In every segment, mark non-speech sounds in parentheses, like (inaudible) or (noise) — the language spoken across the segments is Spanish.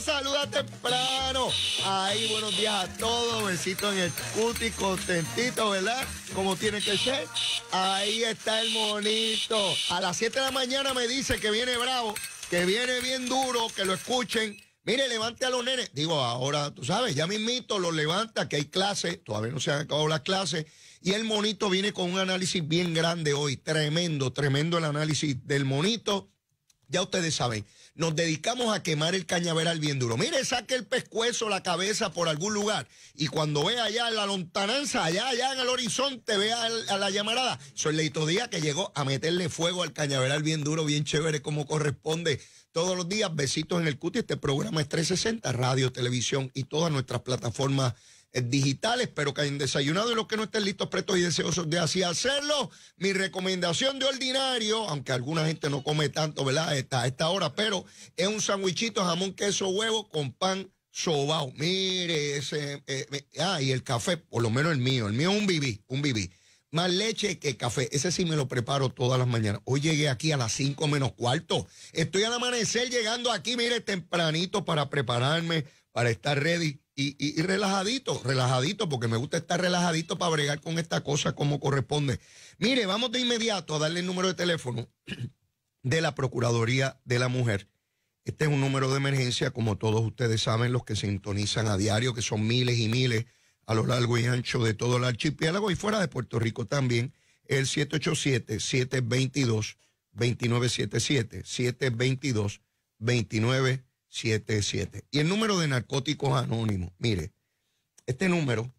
saluda temprano. Ahí, buenos días a todos. Besitos en el cuti, contentito, ¿verdad? Como tiene que ser. Ahí está el monito. A las 7 de la mañana me dice que viene bravo, que viene bien duro, que lo escuchen. Mire, levante a los nenes. Digo, ahora, tú sabes, ya mismito lo levanta, que hay clases, todavía no se han acabado las clases. Y el monito viene con un análisis bien grande hoy, tremendo, tremendo el análisis del monito. Ya ustedes saben nos dedicamos a quemar el cañaveral bien duro. Mire, saque el pescuezo, la cabeza por algún lugar. Y cuando vea allá en la lontananza, allá, allá en el horizonte, vea a la llamarada. Soy Leito Díaz que llegó a meterle fuego al cañaveral bien duro, bien chévere, como corresponde. Todos los días, besitos en el cuti. Este programa es 360, radio, televisión y todas nuestras plataformas eh, digitales, pero que en desayunado y los que no estén listos, prestos y deseosos de así hacerlo. Mi recomendación de ordinario, aunque alguna gente no come tanto, ¿verdad? a esta hora, pero es un sandwichito, jamón, queso, huevo con pan sobao. Mire, ese. Eh, ah, y el café, por lo menos el mío. El mío es un bibí, un bibí. Más leche que café. Ese sí me lo preparo todas las mañanas. Hoy llegué aquí a las 5 menos cuarto. Estoy al amanecer llegando aquí, mire, tempranito para prepararme, para estar ready y, relajadito, relajadito, porque me gusta estar relajadito para bregar con esta cosa como corresponde. Mire, vamos de inmediato a darle el número de teléfono de la Procuraduría de la Mujer. Este es un número de emergencia, como todos ustedes saben, los que sintonizan a diario, que son miles y miles a lo largo y ancho de todo el archipiélago y fuera de Puerto Rico también, el 787-722-2977, 722-2977. Y el número de narcóticos anónimos, mire, este número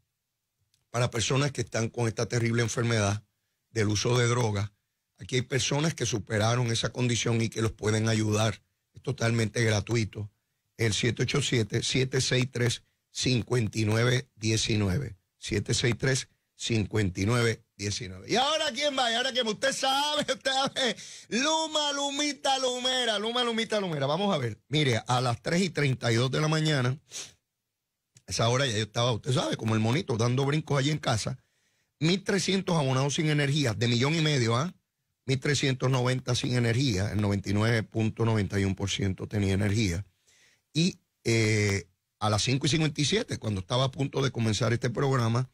para personas que están con esta terrible enfermedad del uso de drogas, aquí hay personas que superaron esa condición y que los pueden ayudar. Es totalmente gratuito. El 787-763-5919. 763 5919. Y ahora quién va, y ahora quién usted sabe, (laughs) usted sabe. Luma, Lumita, Lumera, Luma, Lumita, Lumera. Vamos a ver. Mire, a las 3 y 32 de la mañana, esa hora ya yo estaba, usted sabe, como el monito, dando brincos allí en casa. 1.300 abonados sin energía, de millón y medio, ¿ah? 1.390 sin energía, el 99.91% tenía energía. Y eh, a las 5 y 57, cuando estaba a punto de comenzar este programa,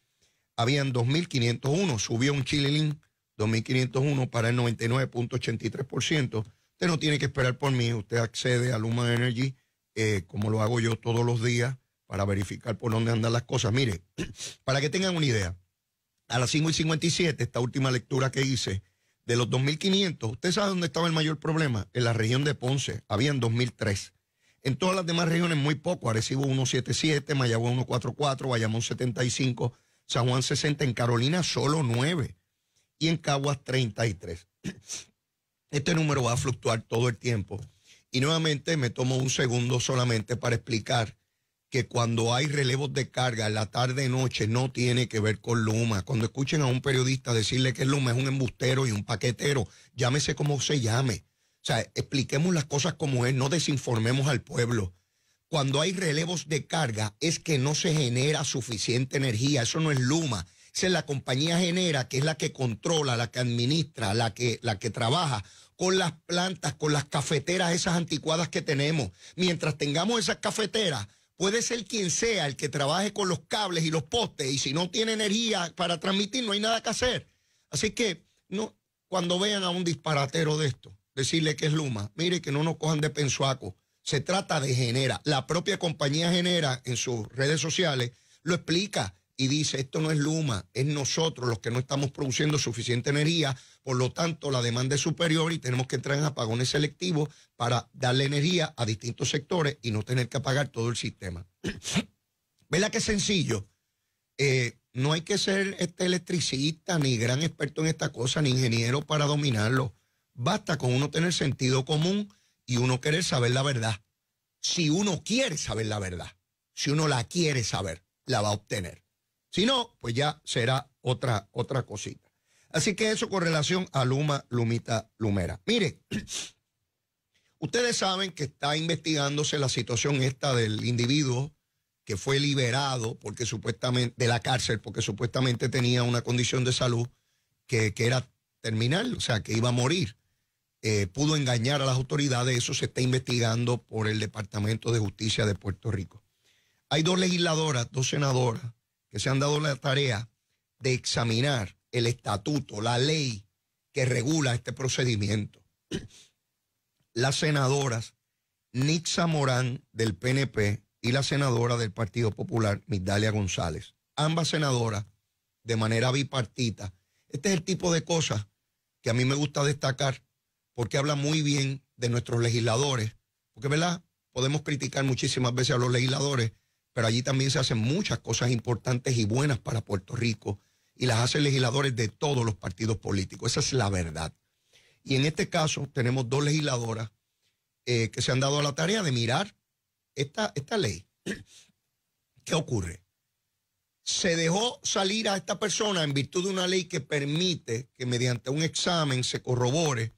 habían 2.501, subió un chililín, 2.501 para el 99.83%. Usted no tiene que esperar por mí, usted accede a Luma Energy, eh, como lo hago yo todos los días, para verificar por dónde andan las cosas. Mire, (clears throat) para que tengan una idea, a las 5 y 57, esta última lectura que hice, de los 2.500, ¿usted sabe dónde estaba el mayor problema? En la región de Ponce, habían 2.003. En todas las demás regiones muy poco, Arecibo 177, mayagüe 144, Bayamón 75, San Juan 60, en Carolina solo 9 y en Caguas 33. (sniffs) Este número va a fluctuar todo el tiempo. Y nuevamente me tomo un segundo solamente para explicar que cuando hay relevos de carga en la tarde-noche no tiene que ver con Luma. Cuando escuchen a un periodista decirle que Luma es un embustero y un paquetero, llámese como se llame. O sea, expliquemos las cosas como es, no desinformemos al pueblo cuando hay relevos de carga es que no se genera suficiente energía. Eso no es Luma. Esa es la compañía genera, que es la que controla, la que administra, la que, la que trabaja con las plantas, con las cafeteras esas anticuadas que tenemos. Mientras tengamos esas cafeteras, puede ser quien sea el que trabaje con los cables y los postes, y si no tiene energía para transmitir, no hay nada que hacer. Así que, no, cuando vean a un disparatero de esto, decirle que es Luma, mire que no nos cojan de pensuaco se trata de Genera. La propia compañía Genera en sus redes sociales lo explica y dice, esto no es Luma, es nosotros los que no estamos produciendo suficiente energía, por lo tanto la demanda es superior y tenemos que entrar en apagones selectivos para darle energía a distintos sectores y no tener que apagar todo el sistema. (clears throat) ¿Verdad que sencillo? Eh, no hay que ser este electricista ni gran experto en esta cosa, ni ingeniero para dominarlo. Basta con uno tener sentido común y uno quiere saber la verdad. Si uno quiere saber la verdad, si uno la quiere saber, la va a obtener. Si no, pues ya será otra, otra cosita. Así que eso con relación a Luma, Lumita, Lumera. Mire, (clears throat) ustedes saben que está investigándose la situación esta del individuo que fue liberado porque supuestamente de la cárcel porque supuestamente tenía una condición de salud que, que era terminal, o sea, que iba a morir. Eh, pudo engañar a las autoridades. Eso se está investigando por el Departamento de Justicia de Puerto Rico. Hay dos legisladoras, dos senadoras, que se han dado la tarea de examinar el estatuto, la ley que regula este procedimiento. (clears throat) Las senadoras Nixa Morán del PNP y la senadora del Partido Popular, Migdalia González. Ambas senadoras de manera bipartita. Este es el tipo de cosas que a mí me gusta destacar porque habla muy bien de nuestros legisladores. Porque, ¿verdad? Podemos criticar muchísimas veces a los legisladores, pero allí también se hacen muchas cosas importantes y buenas para Puerto Rico y las hacen legisladores de todos los partidos políticos. Esa es la verdad. Y en este caso tenemos dos legisladoras eh, que se han dado a la tarea de mirar esta ley. (clears throat) ¿Qué ocurre? Se dejó salir a esta persona en virtud de una ley que permite que mediante un examen se corrobore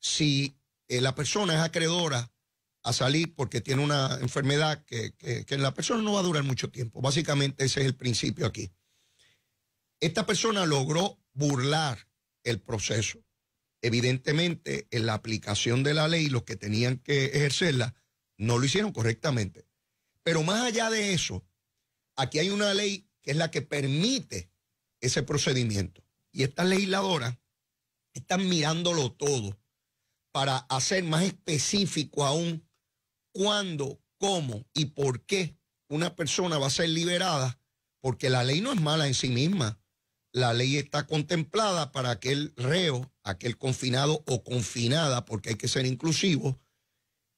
si eh, la persona es acreedora a salir porque tiene una enfermedad que, en la persona no va a durar mucho tiempo. Básicamente ese es el principio aquí. Esta persona logró burlar el proceso. Evidentemente, en la aplicación de la ley, los que tenían que ejercerla no lo hicieron correctamente. Pero más allá de eso, aquí hay una ley que es la que permite ese procedimiento. Y estas legisladoras están mirándolo todo para hacer más específico aún cuándo, cómo y por qué una persona va a ser liberada, porque la ley no es mala en sí misma. La ley está contemplada para aquel reo, aquel confinado o confinada, porque hay que ser inclusivo,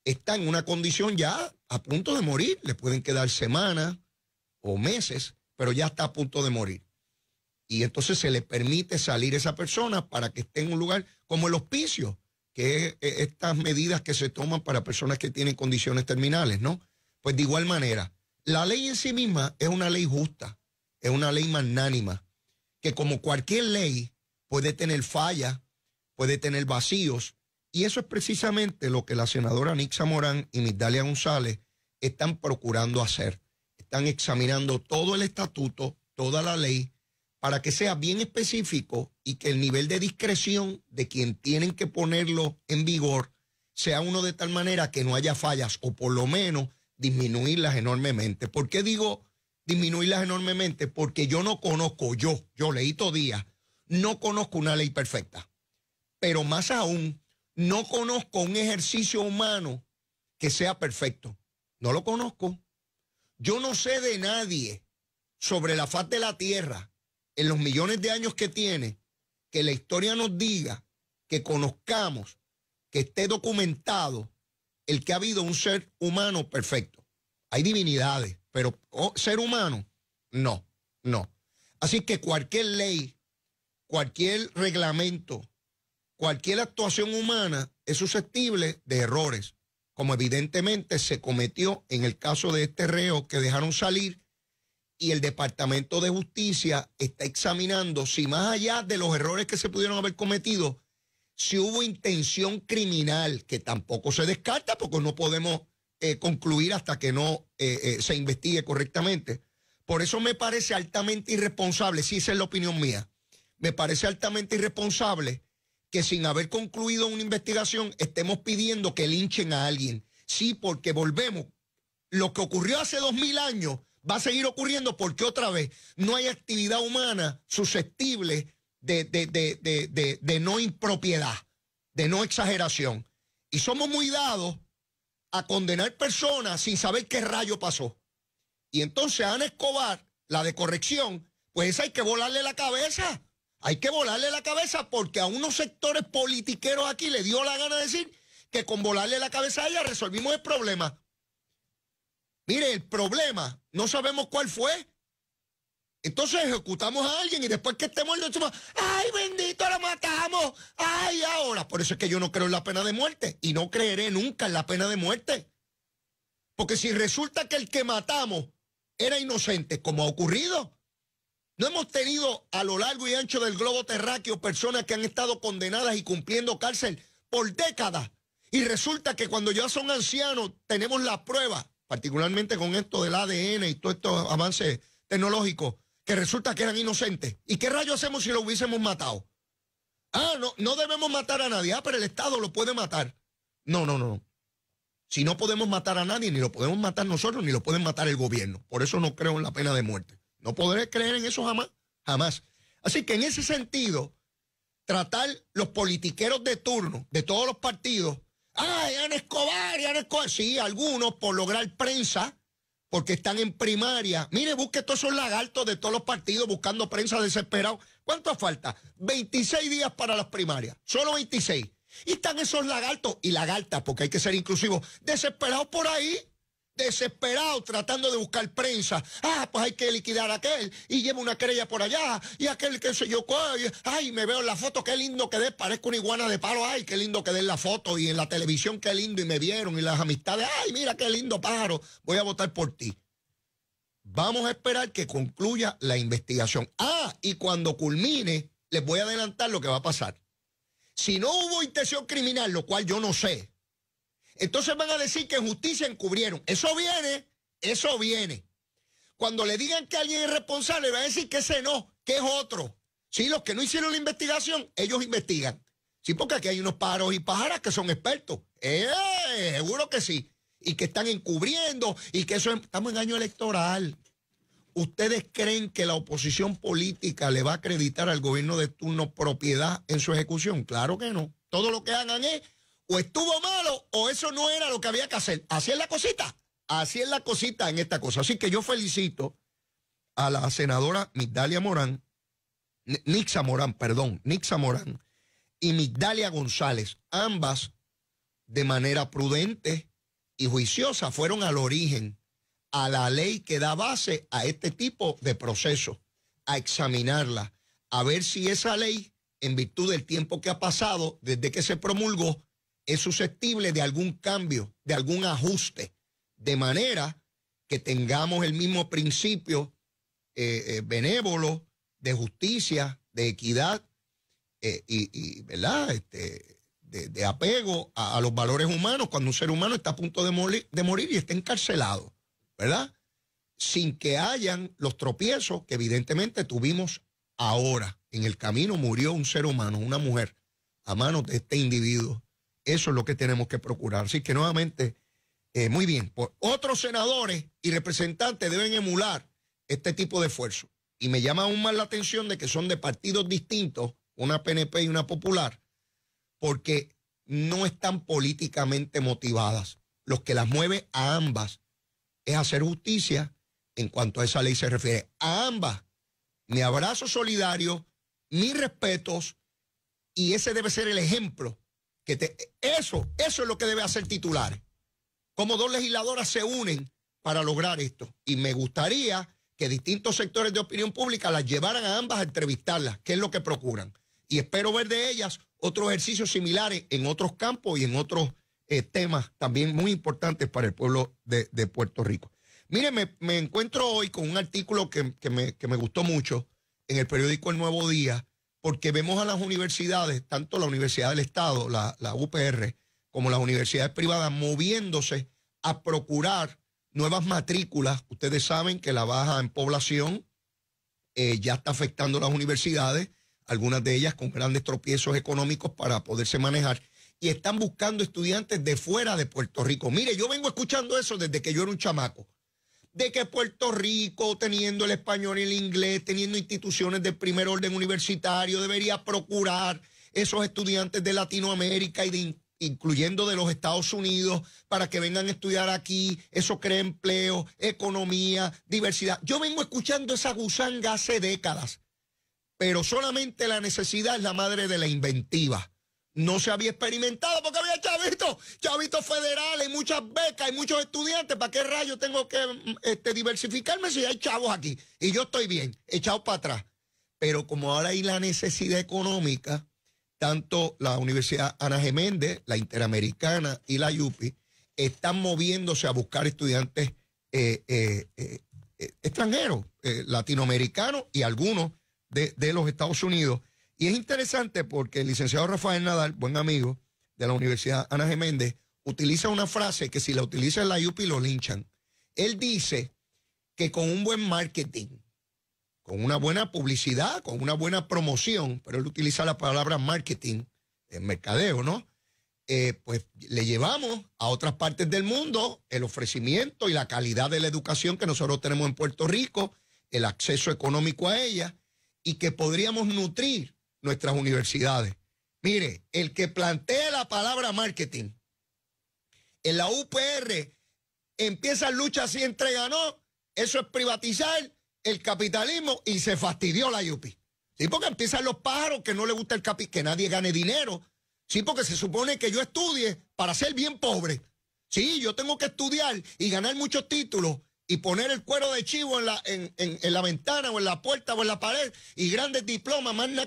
está en una condición ya a punto de morir. Le pueden quedar semanas o meses, pero ya está a punto de morir. Y entonces se le permite salir esa persona para que esté en un lugar como el hospicio que e, estas medidas que se toman para personas que tienen condiciones terminales, ¿no? Pues de igual manera, la ley en sí misma es una ley justa, es una ley magnánima, que como cualquier ley puede tener fallas, puede tener vacíos, y eso es precisamente lo que la senadora Nixa Morán y Migdalia González están procurando hacer. Están examinando todo el estatuto, toda la ley, para que sea bien específico y que el nivel de discreción de quien tienen que ponerlo en vigor sea uno de tal manera que no haya fallas o por lo menos disminuirlas enormemente. ¿Por qué digo disminuirlas enormemente? Porque yo no conozco, yo, yo leí día, no conozco una ley perfecta. Pero más aún, no conozco un ejercicio humano que sea perfecto. No lo conozco. Yo no sé de nadie sobre la faz de la tierra en los millones de años que tiene, que la historia nos diga, que conozcamos, que esté documentado el que ha habido un ser humano perfecto. Hay divinidades, pero oh, ser humano, no, no. Así que cualquier ley, cualquier reglamento, cualquier actuación humana es susceptible de errores, como evidentemente se cometió en el caso de este reo que dejaron salir y el Departamento de Justicia está examinando si más allá de los errores que se pudieron haber cometido, si hubo intención criminal, que tampoco se descarta porque no podemos eh, concluir hasta que no eh, eh, se investigue correctamente. Por eso me parece altamente irresponsable, si esa es la opinión mía, me parece altamente irresponsable que sin haber concluido una investigación estemos pidiendo que linchen a alguien. Sí, porque volvemos. Lo que ocurrió hace dos mil años va a seguir ocurriendo porque otra vez no hay actividad humana susceptible de, de, no impropiedad, de no exageración. Y somos muy dados a condenar personas sin saber qué rayo pasó. Y entonces Ana Escobar, la de corrección, pues esa hay que volarle la cabeza. Hay que volarle la cabeza porque a unos sectores politiqueros aquí le dio la gana de decir que con volarle la cabeza a ella resolvimos el problema. Mire, el problema, no sabemos cuál fue. Entonces ejecutamos a alguien y después que esté muerto decimos, ¡ay, bendito, lo matamos! ¡Ay, ahora! Por eso es que yo no creo en la pena de muerte y no creeré nunca en la pena de muerte. Porque si resulta que el que matamos era inocente, como ha ocurrido, no hemos tenido a lo largo y ancho del globo terráqueo personas que han estado condenadas y cumpliendo cárcel por décadas. Y resulta que cuando ya son ancianos tenemos la prueba particularmente con esto del ADN y todos estos avances tecnológicos, que resulta que eran inocentes. ¿Y qué rayos hacemos si lo hubiésemos matado? Ah, no, no debemos matar a nadie. Ah, pero el Estado lo puede matar. No, no, no. Si no podemos matar a nadie, ni lo podemos matar nosotros, ni lo pueden matar el gobierno. Por eso no creo en la pena de muerte. No podré creer en eso jamás, jamás. Así que en ese sentido, tratar los politiqueros de turno de todos los partidos Ay, Ana Escobar, Ana Escobar. Sí, algunos por lograr prensa, porque están en primaria. Mire, busque todos esos lagartos de todos los partidos buscando prensa desesperados. ¿Cuánto falta? 26 días para las primarias. Solo 26. Y están esos lagartos y lagartas, porque hay que ser inclusivos, desesperados por ahí desesperado tratando de buscar prensa. Ah, pues hay que liquidar a aquel y llevo una querella por allá y aquel que se yo, ay, me veo en la foto, qué lindo que dé... parezco una iguana de paro... ay, qué lindo que en la foto y en la televisión, qué lindo y me vieron y las amistades, ay, mira qué lindo pájaro, voy a votar por ti. Vamos a esperar que concluya la investigación. Ah, y cuando culmine, les voy a adelantar lo que va a pasar. Si no hubo intención criminal, lo cual yo no sé, entonces van a decir que en justicia encubrieron. Eso viene, eso viene. Cuando le digan que alguien es responsable, van a decir que ese no, que es otro. Sí, los que no hicieron la investigación, ellos investigan. Sí, porque aquí hay unos paros y pájaras que son expertos. Eh, seguro que sí. Y que están encubriendo y que eso estamos en año electoral. ¿Ustedes creen que la oposición política le va a acreditar al gobierno de turno propiedad en su ejecución? Claro que no. Todo lo que hagan es o estuvo malo o eso no era lo que había que hacer. Así es la cosita. Así es la cosita en esta cosa. Así que yo felicito a la senadora Migdalia Morán, Nixa Morán, perdón, Nixa Morán y Migdalia González, ambas de manera prudente y juiciosa fueron al origen, a la ley que da base a este tipo de proceso. a examinarla, a ver si esa ley, en virtud del tiempo que ha pasado desde que se promulgó, es susceptible de algún cambio, de algún ajuste, de manera que tengamos el mismo principio eh, eh, benévolo de justicia, de equidad eh, y, ¿verdad? Este, de, apego a, los valores humanos cuando un ser humano está a punto de morir, de morir y está encarcelado, ¿verdad? Sin que hayan los tropiezos que evidentemente tuvimos ahora. En el camino murió un ser humano, una mujer, a manos de este individuo eso es lo que tenemos que procurar. Así que nuevamente, eh, muy bien, otros senadores y representantes deben emular este tipo de esfuerzo. Y me llama aún más la atención de que son de partidos distintos, una PNP y una popular, porque no están políticamente motivadas. Los que las mueve a ambas es hacer justicia en cuanto a esa ley se refiere. A ambas, mi abrazo solidario, mis respetos, y ese debe ser el ejemplo eso, eso es lo que debe hacer titulares. Como dos legisladoras se unen para lograr esto. Y me gustaría que distintos sectores de opinión pública las llevaran a ambas a entrevistarlas, que es lo que procuran. Y espero ver de ellas otros ejercicios similares en otros campos y en otros eh, temas también muy importantes para el pueblo de, Puerto Rico. Mire, me, encuentro hoy con un artículo que, me, que me gustó mucho en el periódico El Nuevo Día porque vemos a las universidades, tanto la Universidad del Estado, la, UPR, como las universidades privadas, moviéndose a procurar nuevas matrículas. Ustedes saben que la baja en población eh, ya está afectando a las universidades, algunas de ellas con grandes tropiezos económicos para poderse manejar y están buscando estudiantes de fuera de Puerto Rico. Mire, yo vengo escuchando eso desde que yo era un chamaco de que Puerto Rico, teniendo el español y el inglés, teniendo instituciones de primer orden universitario, debería procurar esos estudiantes de Latinoamérica y incluyendo de los Estados Unidos para que vengan a estudiar aquí, eso crea empleo, economía, diversidad. Yo vengo escuchando esa gusanga hace décadas, pero solamente la necesidad es la madre de la inventiva no se había experimentado porque había chavitos, chavitos federales, muchas becas y muchos estudiantes. ¿Para qué rayos tengo que mm, este, diversificarme si hay chavos aquí? Y yo estoy bien, echado para atrás. Pero como ahora hay la necesidad económica, tanto la Universidad Ana Geméndez, la Interamericana y la YUPI están moviéndose a buscar estudiantes eh, eh, eh, extranjeros, latinoamericanos y algunos de, de los Estados Unidos y es interesante porque el licenciado Rafael Nadal, buen amigo de la Universidad Ana Geméndez, utiliza una frase que si la utiliza en la UPI lo linchan. Él dice que con un buen marketing, con una buena publicidad, con una buena promoción, pero él utiliza la palabra marketing, en mercadeo, ¿no? Eh, pues le llevamos a otras partes del mundo el ofrecimiento y la calidad de la educación que nosotros tenemos en Puerto Rico, el acceso económico a ella y que podríamos nutrir nuestras universidades. Mire, el que plantea la palabra marketing en la UPR empieza lucha si entrega no, eso es privatizar el capitalismo y se fastidió la UPI. Sí, porque empiezan los pájaros que no le gusta el capi, que nadie gane dinero. Sí, porque se supone que yo estudie para ser bien pobre. Sí, yo tengo que estudiar y ganar muchos títulos y poner el cuero de chivo en la, en, la ventana o en la puerta o en la pared y grandes diplomas, magna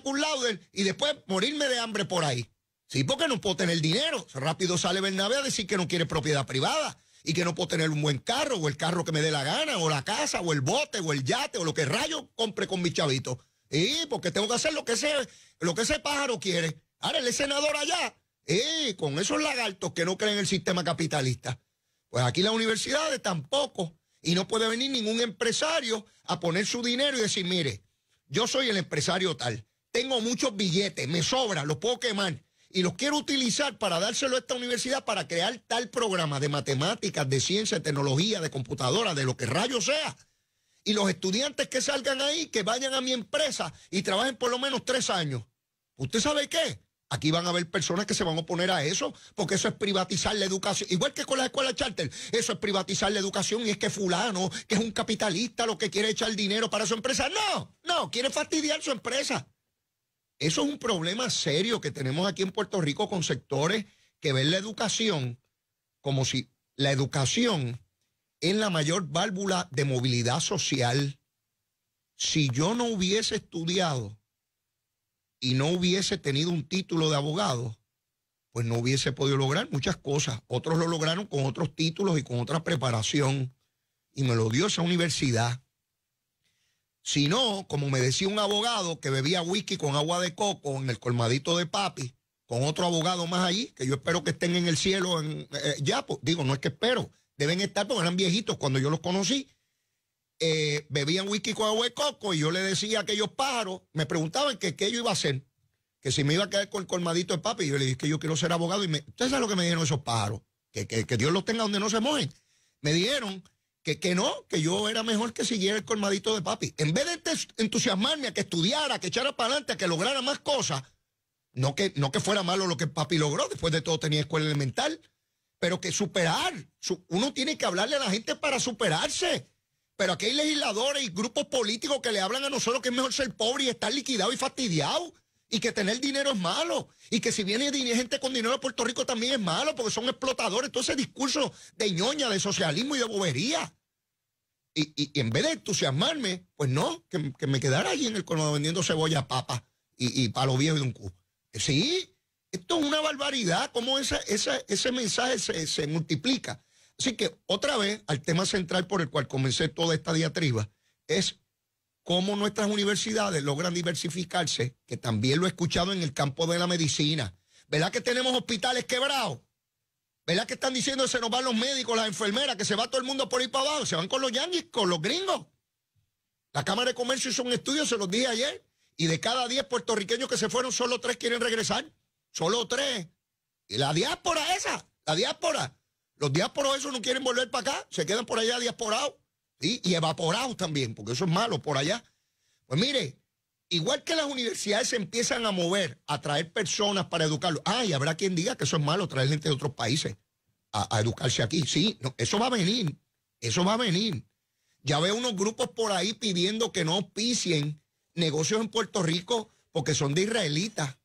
y después morirme de hambre por ahí. Sí, porque no puedo tener dinero. Rápido sale Bernabé a decir que no quiere propiedad privada y que no puedo tener un buen carro o el carro que me dé la gana o la casa o el bote o el yate o lo que rayo compre con mi chavito. Y porque tengo que hacer lo que ese, lo que ese pájaro quiere. Ahora, el senador allá, y con esos lagartos que no creen en el sistema capitalista. Pues aquí las universidades tampoco y no puede venir ningún empresario a poner su dinero y decir, mire, yo soy el empresario tal, tengo muchos billetes, me sobra, los puedo quemar y los quiero utilizar para dárselo a esta universidad para crear tal programa de matemáticas, de ciencia, de tecnología, de computadora, de lo que rayo sea. Y los estudiantes que salgan ahí, que vayan a mi empresa y trabajen por lo menos tres años. ¿Usted sabe qué? Aquí van a haber personas que se van a oponer a eso, porque eso es privatizar la educación. Igual que con las escuelas charter, eso es privatizar la educación y es que fulano, que es un capitalista, lo que quiere echar dinero para su empresa. No, no, quiere fastidiar su empresa. Eso es un problema serio que tenemos aquí en Puerto Rico con sectores que ven la educación como si la educación es la mayor válvula de movilidad social. Si yo no hubiese estudiado, y no hubiese tenido un título de abogado, pues no hubiese podido lograr muchas cosas. Otros lo lograron con otros títulos y con otra preparación. Y me lo dio esa universidad. Si no, como me decía un abogado que bebía whisky con agua de coco en el colmadito de papi, con otro abogado más allí, que yo espero que estén en el cielo eh, ya, pues, digo, no es que espero, deben estar porque eran viejitos cuando yo los conocí, eh, bebían whisky con agua de coco y yo le decía a aquellos pájaros, me preguntaban que qué yo iba a hacer, que si me iba a quedar con el colmadito de papi. yo le dije que yo quiero ser abogado. Y me, lo que me dijeron esos pájaros? Que, que, que Dios los tenga donde no se mojen. Me dijeron que, que no, que yo era mejor que siguiera el colmadito de papi. En vez de entusiasmarme a que estudiara, que echara para adelante, a que lograra más cosas, no que, no que fuera malo lo que papi logró, después de todo tenía escuela elemental, pero que superar, uno tiene que hablarle a la gente para superarse. Pero aquí hay legisladores y grupos políticos que le hablan a nosotros que es mejor ser pobre y estar liquidado y fastidiado. Y que tener dinero es malo. Y que si viene gente con dinero a Puerto Rico también es malo porque son explotadores. Todo ese discurso de ñoña, de socialismo y de bobería. Y, en vez de entusiasmarme, pues no, que, me quedara allí en el colmado vendiendo cebolla, papa y, y palo viejo de un cubo. Eh, sí, esto es una barbaridad, cómo ese mensaje se, se multiplica. Así que otra vez al tema central por el cual comencé toda esta diatriba es cómo nuestras universidades logran diversificarse, que también lo he escuchado en el campo de la medicina. ¿Verdad que tenemos hospitales quebrados? ¿Verdad que están diciendo que se nos van los médicos, las enfermeras, que se va todo el mundo por ahí para abajo? Se van con los yanquis, con los gringos. La Cámara de Comercio hizo un estudio, se los dije ayer, y de cada 10 puertorriqueños que se fueron, solo 3 quieren regresar. Solo 3. Y la diáspora esa, la diáspora. Los diásporos esos no quieren volver para acá, se quedan por allá diasporados y evaporados también, porque eso es malo por allá. Pues mire, igual que las universidades se empiezan a mover, a traer personas para educarlos. ay, habrá quien diga que eso es malo, traer gente de otros países a, educarse aquí. Sí, no, eso va a venir, eso va a venir. Ya veo unos grupos por ahí pidiendo que no auspicien negocios en Puerto Rico porque son de israelitas.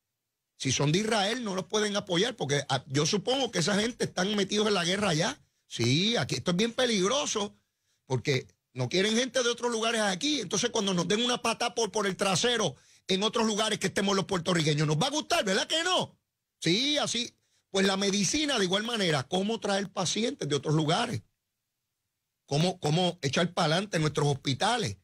Si son de Israel, no los pueden apoyar, porque ah, yo supongo que esa gente están metidos en la guerra allá. Sí, aquí esto es bien peligroso, porque no quieren gente de otros lugares aquí. Entonces, cuando nos den una pata por, por el trasero en otros lugares que estemos los puertorriqueños, nos va a gustar, ¿verdad que no? Sí, así. Pues la medicina, de igual manera, cómo traer pacientes de otros lugares, cómo, cómo echar para adelante nuestros hospitales.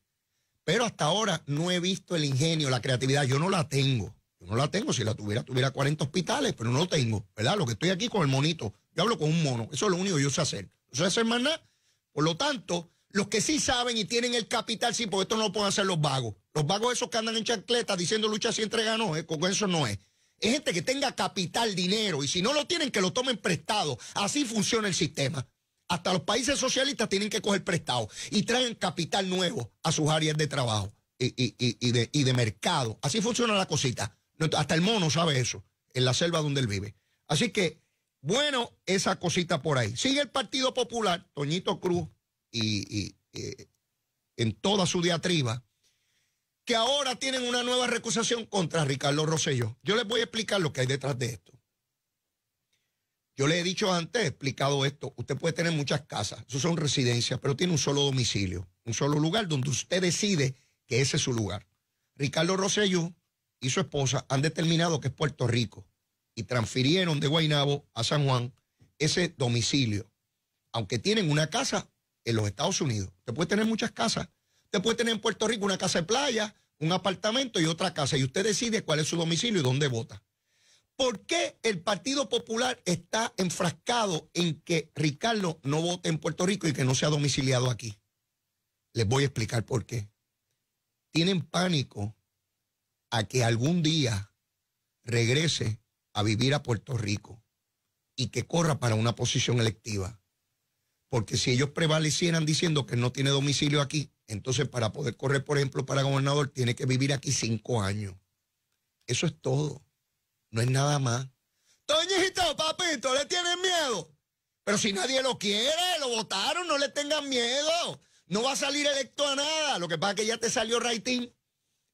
Pero hasta ahora no he visto el ingenio, la creatividad, yo no la tengo. No la tengo, si la tuviera, tuviera 40 hospitales, pero no lo tengo, ¿verdad? Lo que estoy aquí con el monito, yo hablo con un mono, eso es lo único que yo sé hacer. No sé hacer más nada. Por lo tanto, los que sí saben y tienen el capital, sí, porque esto no lo pueden hacer los vagos. Los vagos esos que andan en chancletas diciendo lucha si entrega no, eh, con eso no es. Es gente que tenga capital, dinero, y si no lo tienen, que lo tomen prestado. Así funciona el sistema. Hasta los países socialistas tienen que coger prestado y traen capital nuevo a sus áreas de trabajo y, de, y de mercado. Así funciona la cosita. Hasta el mono sabe eso, en la selva donde él vive. Así que, bueno, esa cosita por ahí. Sigue el Partido Popular, Toñito Cruz, y, eh, en toda su diatriba, que ahora tienen una nueva recusación contra Ricardo Rosselló. Yo les voy a explicar lo que hay detrás de esto. Yo le he dicho antes, he explicado esto, usted puede tener muchas casas, eso son residencias, pero tiene un solo domicilio, un solo lugar donde usted decide que ese es su lugar. Ricardo Rosselló y su esposa han determinado que es Puerto Rico y transfirieron de Guaynabo a San Juan ese domicilio, aunque tienen una casa en los Estados Unidos. Usted puede tener muchas casas. Usted puede tener en Puerto Rico una casa de playa, un apartamento y otra casa, y usted decide cuál es su domicilio y dónde vota. ¿Por qué el Partido Popular está enfrascado en que Ricardo no vote en Puerto Rico y que no sea domiciliado aquí? Les voy a explicar por qué. Tienen pánico a que algún día regrese a vivir a Puerto Rico y que corra para una posición electiva. Porque si ellos prevalecieran diciendo que no tiene domicilio aquí, entonces para poder correr, por ejemplo, para gobernador, tiene que vivir aquí cinco años. Eso es todo. No es nada más. Toñito, papito, le tienen miedo. Pero si nadie lo quiere, lo votaron, no le tengan miedo. No va a salir electo a nada. Lo que pasa es que ya te salió Raitín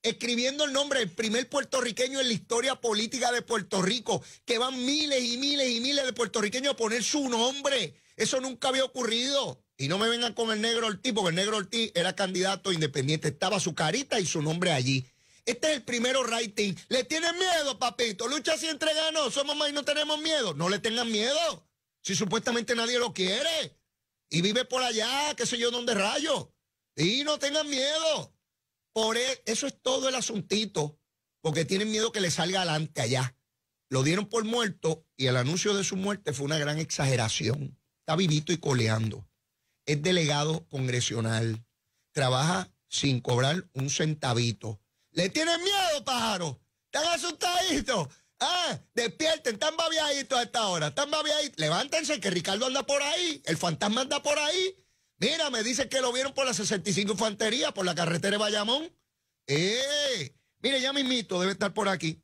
escribiendo el nombre del primer puertorriqueño en la historia política de Puerto Rico, que van miles y miles y miles de puertorriqueños a poner su nombre. Eso nunca había ocurrido. Y no me vengan con el negro Ortiz, porque el negro Ortiz era candidato independiente, estaba su carita y su nombre allí. Este es el primero rating. ¿Le tienen miedo, papito? Lucha si entre Somos más y no tenemos miedo. No le tengan miedo. Si supuestamente nadie lo quiere. Y vive por allá, qué sé yo, ¿dónde rayo. Y no tengan miedo. E, eso es todo el asuntito, porque tienen miedo que le salga adelante allá. Lo dieron por muerto y el anuncio de su muerte fue una gran exageración. Está vivito y coleando. Es delegado congresional. Trabaja sin cobrar un centavito. ¿Le tienen miedo, pájaro? ¿Están asustaditos? Ah, despierten, están babiaditos a esta hora, están babiaditos. Levántense que Ricardo anda por ahí, el fantasma anda por ahí. Mira, me dice que lo vieron por la 65 Infantería, por la carretera de Bayamón. ¡Eh! Mire, ya mismito, debe estar por aquí.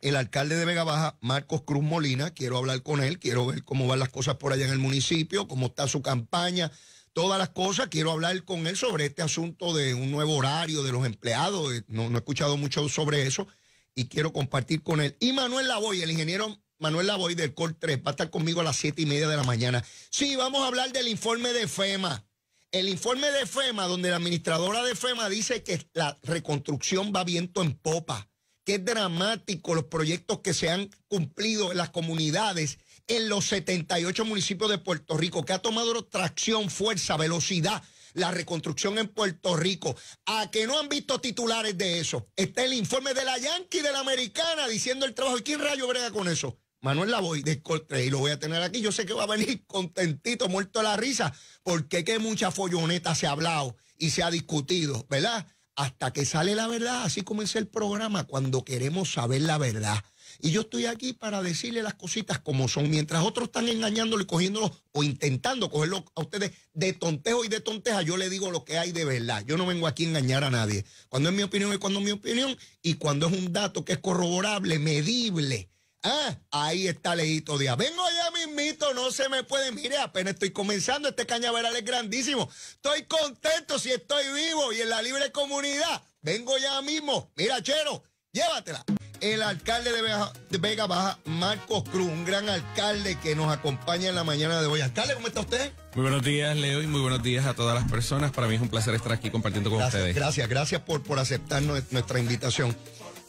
El alcalde de Vega Baja, Marcos Cruz Molina, quiero hablar con él, quiero ver cómo van las cosas por allá en el municipio, cómo está su campaña, todas las cosas. Quiero hablar con él sobre este asunto de un nuevo horario de los empleados. Eh, no, no he escuchado mucho sobre eso y quiero compartir con él. Y Manuel Lavoy, el ingeniero Manuel Lavoy del Col 3 va a estar conmigo a las 7 y media de la mañana. Sí, vamos a hablar del informe de FEMA. El informe de FEMA, donde la administradora de FEMA dice que la reconstrucción va viento en popa, que es dramático los proyectos que se han cumplido en las comunidades en los 78 municipios de Puerto Rico, que ha tomado tracción, fuerza, velocidad la reconstrucción en Puerto Rico. A que no han visto titulares de eso. Está el informe de la Yankee de la Americana diciendo el trabajo. ¿Y quién rayo brega con eso? Manuel voy de Coltrane, eh, y lo voy a tener aquí. Yo sé que va a venir (laughs) contentito, muerto a la risa, porque es que mucha folloneta se ha hablado y se ha discutido, ¿verdad? Hasta que sale la verdad, así comienza el programa, cuando queremos saber la verdad. Y yo estoy aquí para decirle las cositas como son, mientras otros están engañándolo y cogiéndolo o intentando cogerlo a ustedes de tontejo y de tonteja, yo le digo lo que hay de verdad. Yo no vengo aquí a engañar a nadie. Cuando es mi opinión es cuando es mi opinión y cuando es un dato que es corroborable, medible Ah, ahí está Leito Díaz. Vengo ya mismito, no se me puede. Mire, apenas estoy comenzando. Este cañaveral es grandísimo. Estoy contento si estoy vivo y en la libre comunidad. Vengo ya mismo. Mira, Chero, llévatela. El alcalde de Vega, Baja, Marcos Cruz, un gran alcalde que nos acompaña en la mañana de hoy. Alcalde, ¿cómo está usted? Muy buenos días, Leo, y muy buenos días a todas las personas. Para mí es un placer estar aquí compartiendo con ustedes. Gracias, gracias por, por aceptar nuestra invitación.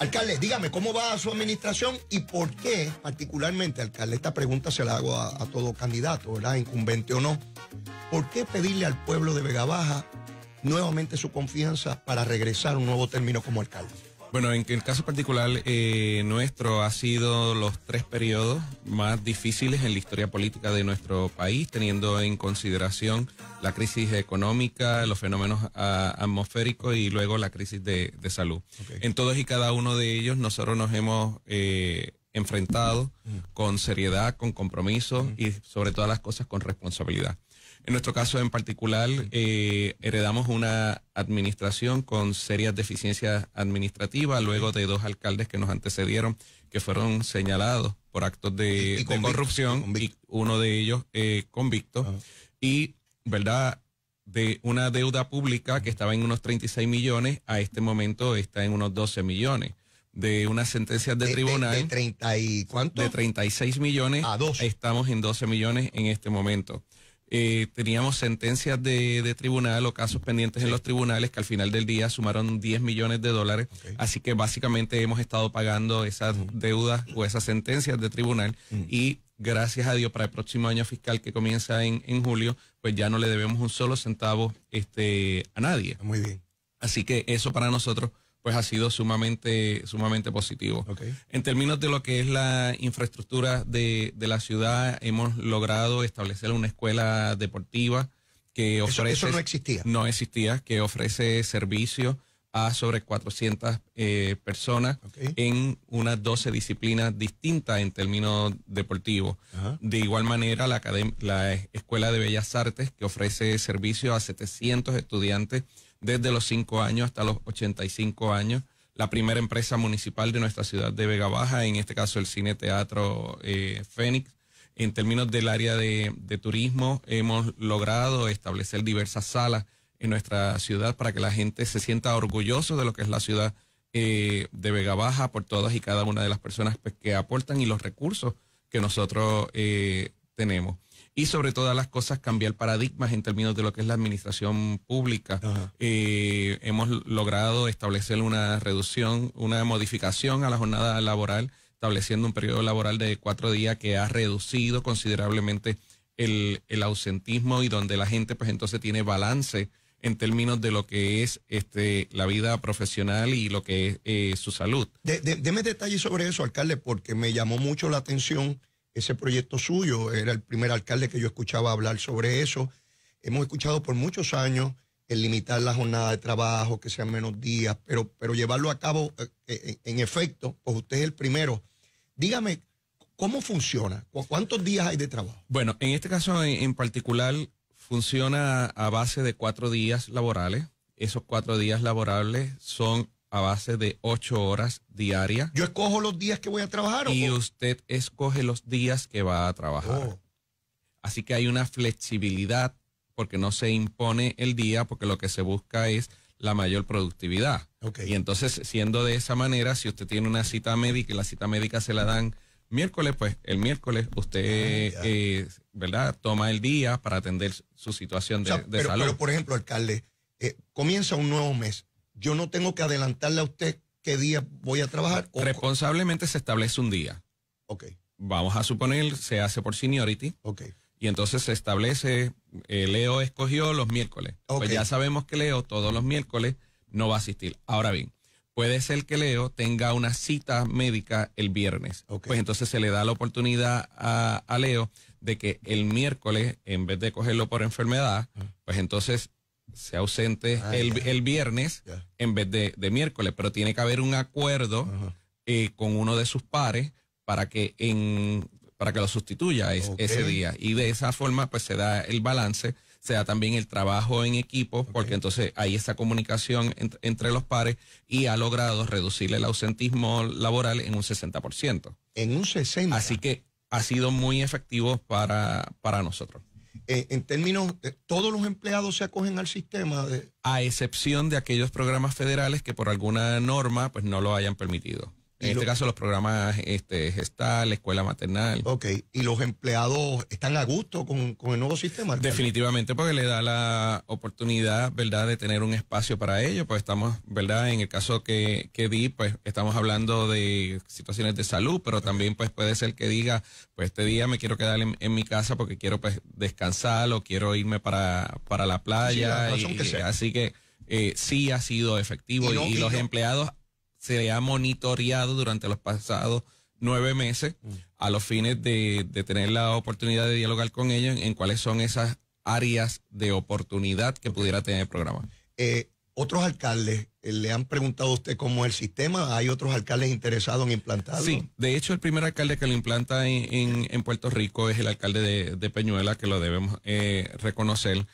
Alcalde, dígame cómo va su administración y por qué, particularmente, alcalde, esta pregunta se la hago a, todo candidato, ¿verdad? Incumbente o no. ¿Por qué pedirle al pueblo de Vega Baja nuevamente su confianza para regresar a un nuevo término como alcalde? Bueno, en el caso particular eh, nuestro ha sido los tres periodos más difíciles en la historia política de nuestro país, teniendo en consideración la crisis económica, los fenómenos ah, atmosféricos y luego la crisis de, salud. En todos y cada uno de ellos nosotros nos hemos eh, enfrentado mm. con seriedad, con compromiso mm. y sobre todas las cosas con responsabilidad. En nuestro caso en particular, eh, heredamos una administración con serias deficiencias administrativas, luego de dos alcaldes que nos antecedieron, que fueron señalados por actos de, corrupción, y uno de ellos eh, convicto, y, ¿verdad? de una deuda pública que estaba en unos 36 millones, a este momento está en unos 12 millones. De unas sentencias de, tribunal. De, y ¿cuánto? De 36 millones. dos. Estamos en 12 millones en este momento. Eh, teníamos sentencias de, tribunal o casos pendientes en los tribunales que al final del día sumaron 10 millones de dólares. Así que básicamente hemos estado pagando esas deudas o esas sentencias de tribunal y gracias a Dios para el próximo año fiscal que comienza en, en julio, pues ya no le debemos un solo centavo este, a nadie. Muy bien. Así que eso para nosotros pues ha sido sumamente, sumamente positivo. En términos de lo que es la infraestructura de, la ciudad, hemos logrado establecer una escuela deportiva que ofrece... Eso, no existía. No existía, que ofrece servicio a sobre 400 eh, personas en unas 12 disciplinas distintas en términos deportivos. De igual manera, la, la Escuela de Bellas Artes, que ofrece servicio a 700 estudiantes desde los 5 años hasta los 85 años. La primera empresa municipal de nuestra ciudad de Vega Baja, en este caso el Cine Teatro eh, Fénix. En términos del área de, turismo, hemos logrado establecer diversas salas en nuestra ciudad para que la gente se sienta orgulloso de lo que es la ciudad eh, de Vega Baja por todas y cada una de las personas pues, que aportan y los recursos que nosotros eh, tenemos y sobre todas las cosas cambiar paradigmas en términos de lo que es la administración pública. Eh, hemos logrado establecer una reducción, una modificación a la jornada laboral, estableciendo un periodo laboral de cuatro días que ha reducido considerablemente el, ausentismo y donde la gente pues entonces tiene balance en términos de lo que es este la vida profesional y lo que es eh, su salud. deme detalles sobre eso, alcalde, porque me llamó mucho la atención ese proyecto suyo. Era el primer alcalde que yo escuchaba hablar sobre eso. Hemos escuchado por muchos años el limitar la jornada de trabajo, que sean menos días, pero, pero llevarlo a cabo eh, eh, en, efecto, pues usted es el primero. Dígame, ¿cómo funciona? ¿Cuántos días hay de trabajo? Bueno, en este caso en particular funciona a base de cuatro días laborales. Esos cuatro días laborales son a base de ocho horas diarias. Yo escojo los días que voy a trabajar. Y usted escoge los días que va a trabajar. Oh. Así que hay una flexibilidad porque no se impone el día, porque lo que se busca es la mayor productividad. Y entonces, siendo de esa manera, si usted tiene una cita médica y la cita médica se la dan miércoles, pues el miércoles usted, ah, eh, ¿verdad? Toma el día para atender su situación de, salud. Pero, por ejemplo, alcalde, eh, comienza un nuevo mes yo no tengo que adelantarle a usted qué día voy a trabajar. Responsablemente se establece un día. Ok. Vamos a suponer, se hace por seniority. Ok. Y entonces se establece, eh, Leo escogió los miércoles. Pues okay. Pues ya sabemos que Leo todos los miércoles no va a asistir. Ahora bien, puede ser que Leo tenga una cita médica el viernes. Ok. Pues entonces se le da la oportunidad a, Leo de que el miércoles, en vez de cogerlo por enfermedad, ah. pues entonces se ausente ah, el, viernes en vez de, miércoles, pero tiene que haber un acuerdo eh, con uno de sus pares para que en para que lo sustituya ese día y de esa forma pues se da el balance, se da también el trabajo en equipo porque entonces hay esa comunicación entre, los pares y ha logrado reducir el ausentismo laboral en un 60%. En un 60%. Así que ha sido muy efectivo para, para nosotros. Eh, en términos, todos los empleados se acogen al sistema A excepción de aquellos programas federales que por alguna norma pues no lo hayan permitido. En este caso, los programas este, gestal, escuela maternal. Ok, ¿y los empleados están a gusto con, el nuevo sistema? Definitivamente, porque le da la oportunidad, ¿verdad?, de tener un espacio para ellos. Pues estamos, ¿verdad?, en el caso que, que di, pues estamos hablando de situaciones de salud, pero también, pues puede ser que diga, pues este día me quiero quedar en, mi casa porque quiero pues, descansar o quiero irme para, la playa. así que eh, sí ha sido efectivo y, los empleados se ha monitoreado durante los pasados nueve meses mm. a los fines de, tener la oportunidad de dialogar con ellos en, cuáles son esas áreas de oportunidad que pudiera tener el programa. Eh, otros alcaldes eh, le han preguntado a usted cómo es el sistema. ¿Hay otros alcaldes interesados en implantarlo? Sí, de hecho, el primer alcalde que lo implanta en, Puerto Rico es el alcalde de, Peñuela, que lo debemos eh, reconocer.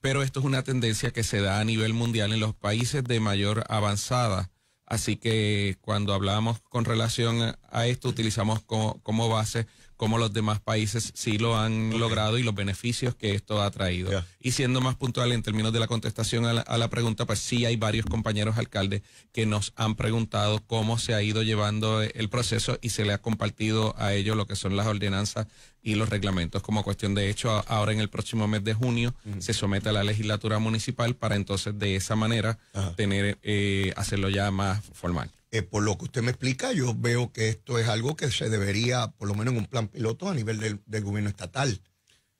pero esto es una tendencia que se da a nivel mundial en los países de mayor avanzada Así que cuando hablamos con relación a esto, utilizamos como, como base cómo los demás países sí lo han logrado y los beneficios que esto ha traído. Y siendo más puntual en términos de la contestación a la, pregunta, pues sí hay varios compañeros alcaldes que nos han preguntado cómo se ha ido llevando el proceso y se le ha compartido a ellos lo que son las ordenanzas y los reglamentos como cuestión de hecho. Ahora en el próximo mes de junio se somete a la legislatura municipal para entonces de esa manera tener eh, hacerlo ya más formal. Eh, por lo que usted me explica, yo veo que esto es algo que se debería, por lo menos en un plan piloto a nivel del, gobierno estatal.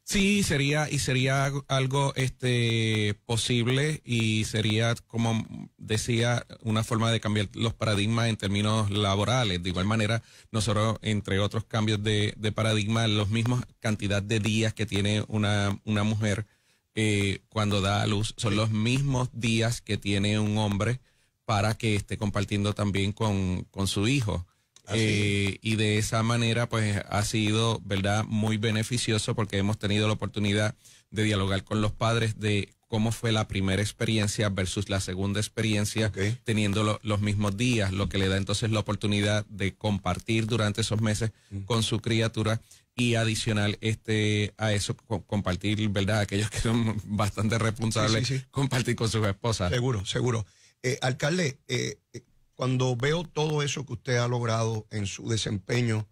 Sí, sería y sería algo este posible y sería como decía una forma de cambiar los paradigmas en términos laborales. De igual manera, nosotros entre otros cambios de, paradigma, los mismos cantidad de días que tiene una, una mujer eh, cuando da a luz son los mismos días que tiene un hombre para que esté compartiendo también con, su hijo. Eh, y de esa manera, pues ha sido, ¿verdad?, muy beneficioso porque hemos tenido la oportunidad de dialogar con los padres de cómo fue la primera experiencia versus la segunda experiencia, teniendo los mismos días, lo que le da entonces la oportunidad de compartir durante esos meses mm. con su criatura y adicional este a eso compartir, ¿verdad? Aquellos que son bastante responsables, compartir con sus esposas. Seguro, seguro. Eh, alcalde, eh, eh, cuando veo todo eso que usted ha logrado en su desempeño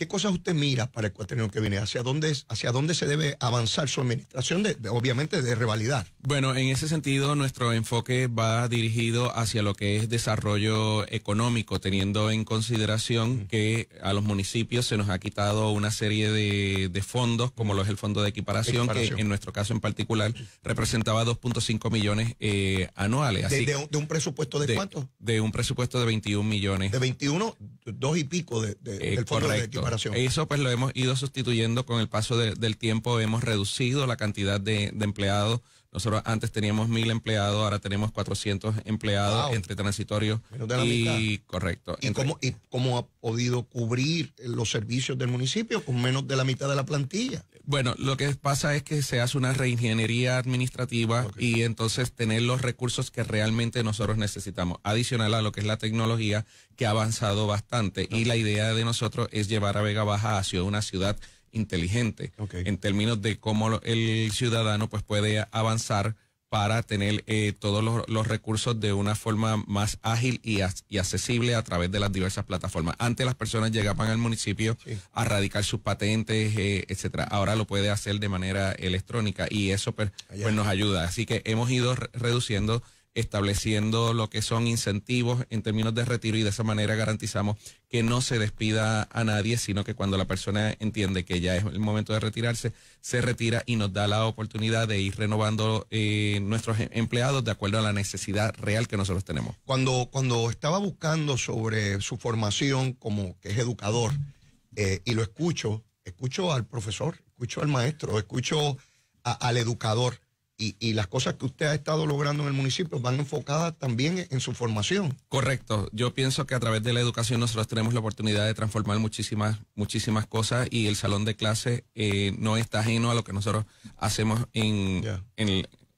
¿Qué cosas usted mira para el cuatrienio que viene? ¿Hacia dónde, ¿Hacia dónde se debe avanzar su administración? De, obviamente de revalidar. Bueno, en ese sentido, nuestro enfoque va dirigido hacia lo que es desarrollo económico, teniendo en consideración que a los municipios se nos ha quitado una serie de, fondos, como lo es el Fondo de equiparación, que en nuestro caso en particular representaba 2.5 millones eh, anuales. de, un presupuesto de, cuánto? De un presupuesto de 21 millones. De 21, dos y pico de del Fondo de equiparación. E eso pues lo hemos ido sustituyendo con el paso del tiempo, hemos reducido la cantidad de, empleados. Nosotros antes teníamos mil empleados, ahora tenemos 400 empleados entre transitorios y correcto. ¿Y cómo, ¿Y cómo ha podido cubrir los servicios del municipio con menos de la mitad de la plantilla? Bueno, lo que pasa es que se hace una reingeniería administrativa y entonces tener los recursos que realmente nosotros necesitamos, adicional a lo que es la tecnología que ha avanzado bastante. Y la idea de nosotros es llevar a Vega Baja hacia una ciudad inteligente en términos de cómo el ciudadano pues puede avanzar para tener eh, todos los, recursos de una forma más ágil y, y, accesible a través de las diversas plataformas. Antes las personas llegaban al municipio a radicar sus patentes, etc. Eh, etcétera. Ahora lo puede hacer de manera electrónica y eso pues, pues nos ayuda. Así que hemos ido reduciendo estableciendo lo que son incentivos en términos de retiro y de esa manera garantizamos que no se despida a nadie, sino que cuando la persona entiende que ya es el momento de retirarse, se retira y nos da la oportunidad de ir renovando eh, nuestros em, empleados de acuerdo a la necesidad real que nosotros tenemos. Cuando, cuando estaba buscando sobre su formación como que es educador eh, y lo escucho, escucho al profesor, escucho al maestro, escucho al educador y, las cosas que usted ha estado logrando en el municipio van enfocadas también en su formación. Correcto. Yo pienso que a través de la educación nosotros tenemos la oportunidad de transformar muchísimas, muchísimas cosas y el salón de clase eh, no está ajeno a lo que nosotros hacemos en,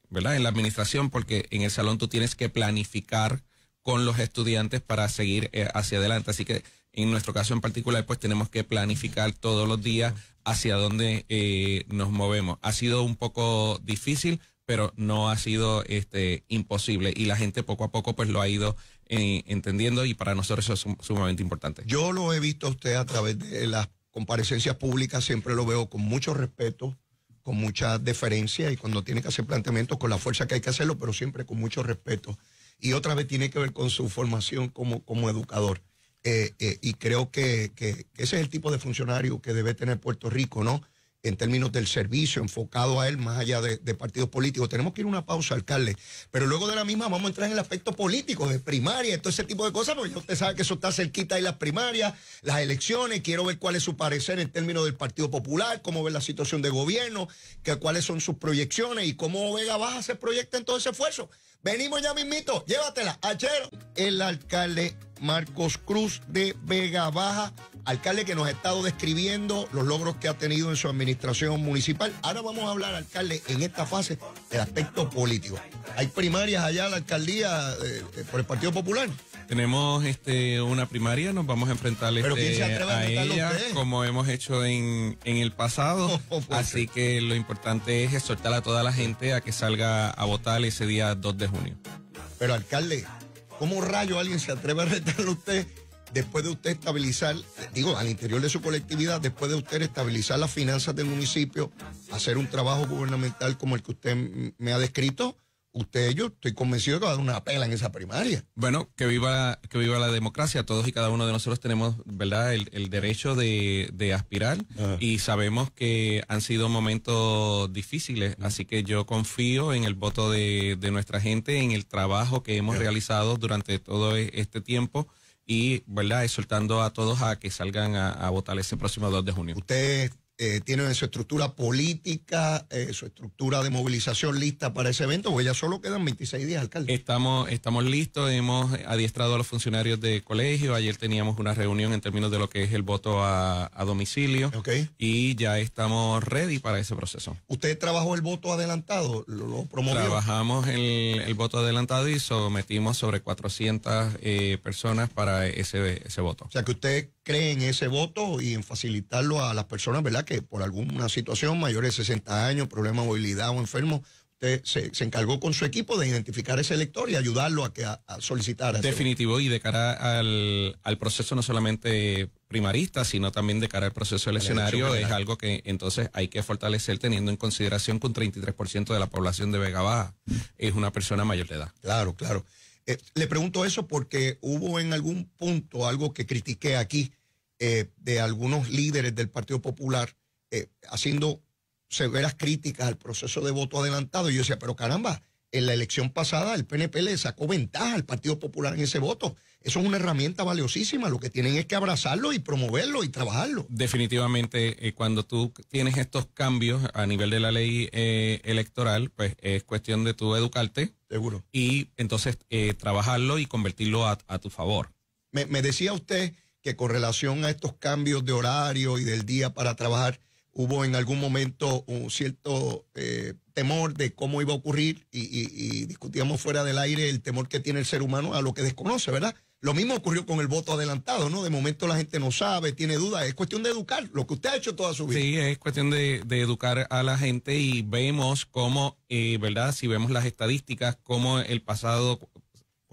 ¿verdad? en la administración, porque en el salón tú tienes que planificar con los estudiantes para seguir eh, hacia adelante. Así que en nuestro caso en particular, pues tenemos que planificar todos los días hacia dónde eh, nos movemos. Ha sido un poco difícil, pero no ha sido este, imposible y la gente poco a poco pues lo ha ido eh, entendiendo y para nosotros eso es sumamente importante. Yo lo he visto a usted a través de las comparecencias públicas, siempre lo veo con mucho respeto, con mucha deferencia y cuando tiene que hacer planteamientos con la fuerza que hay que hacerlo, pero siempre con mucho respeto. Y otra vez tiene que ver con su formación como, como educador. Eh, eh, y creo que, ese es el tipo de funcionario que debe tener Puerto Rico, ¿no? en términos del servicio enfocado a él, más allá de, partidos políticos. Tenemos que ir a una pausa, alcalde. Pero luego de la misma vamos a entrar en el aspecto político, de primaria, todo ese tipo de cosas, porque usted sabe que eso está cerquita y las primarias, las elecciones. Quiero ver cuál es su parecer en términos del Partido Popular, cómo ve la situación de gobierno, cuáles son sus proyecciones y cómo Vega Baja se proyecta en todo ese esfuerzo. Venimos ya mismito, llévatela, achero. El alcalde Marcos Cruz de Vega Baja, alcalde que nos ha estado describiendo los logros que ha tenido en su administración municipal. Ahora vamos a hablar, alcalde, en esta fase del aspecto político. Hay primarias allá en la alcaldía eh, eh, por el Partido Popular. Tenemos este una primaria, nos vamos a enfrentar este, a, ella, como hemos hecho en, el pasado. (laughs) Así que lo importante es exhortar a toda la gente a que salga a votar ese día 2 de junio. Pero alcalde, ¿Cómo rayo alguien se atreve a retarle a usted después de usted estabilizar, digo, al interior de su colectividad, después de usted estabilizar las finanzas del municipio, hacer un trabajo gubernamental como el que usted me ha descrito? Usted, yo estoy convencido que va a dar una pela en esa primaria. Bueno, que viva, que viva la democracia. Todos y cada uno de nosotros tenemos, ¿verdad?, el, derecho de, aspirar y sabemos que han sido momentos difíciles. Así que yo confío en el voto de, nuestra gente, en el trabajo que hemos realizado durante todo e, este tiempo y, ¿verdad?, exhortando a todos a que salgan a, a votar ese próximo 2 de junio. Usted eh, tienen su estructura política, eh, su estructura de movilización lista para ese evento, ¿O ya solo quedan 26 días, alcalde. Estamos, estamos listos, hemos adiestrado a los funcionarios de colegio, ayer teníamos una reunión en términos de lo que es el voto a, domicilio, okay. y ya estamos ready para ese proceso. ¿Usted trabajó el voto adelantado? ¿Lo, Trabajamos el, voto adelantado y sometimos sobre 400 eh, personas para ese, ese voto. O sea que usted cree en ese voto y en facilitarlo a las personas, ¿verdad? Que por alguna situación mayores de 60 años, problema de movilidad o enfermos, se, se, encargó con su equipo de identificar ese elector y ayudarlo a que a, solicitar. Definitivo, y de cara al, al, proceso no solamente primarista, sino también de cara al proceso eleccionario, es algo que entonces hay que fortalecer teniendo en consideración que un 33% de la población de Vega Baja es una persona mayor de edad. Claro, claro. Eh, le pregunto eso porque hubo en algún punto algo que critiqué aquí eh, de algunos líderes del Partido Popular eh, haciendo severas críticas al proceso de voto adelantado. Y yo decía, pero caramba, en la elección pasada el PNP le sacó ventaja al Partido Popular en ese voto. Eso es una herramienta valiosísima. Lo que tienen es que abrazarlo y promoverlo y trabajarlo. Definitivamente, eh, cuando tú tienes estos cambios a nivel de la ley eh, electoral, pues es cuestión de tú educarte. Seguro. Y entonces eh, trabajarlo y convertirlo a, tu favor. Me, me decía usted que con relación a estos cambios de horario y del día para trabajar, hubo en algún momento un cierto eh, temor de cómo iba a ocurrir y, discutíamos fuera del aire el temor que tiene el ser humano a lo que desconoce, ¿verdad? Lo mismo ocurrió con el voto adelantado, ¿no? De momento la gente no sabe, tiene dudas, es cuestión de educar, lo que usted ha hecho toda su vida. Sí, es cuestión de, educar a la gente y vemos cómo, eh, ¿verdad? Si vemos las estadísticas, cómo el pasado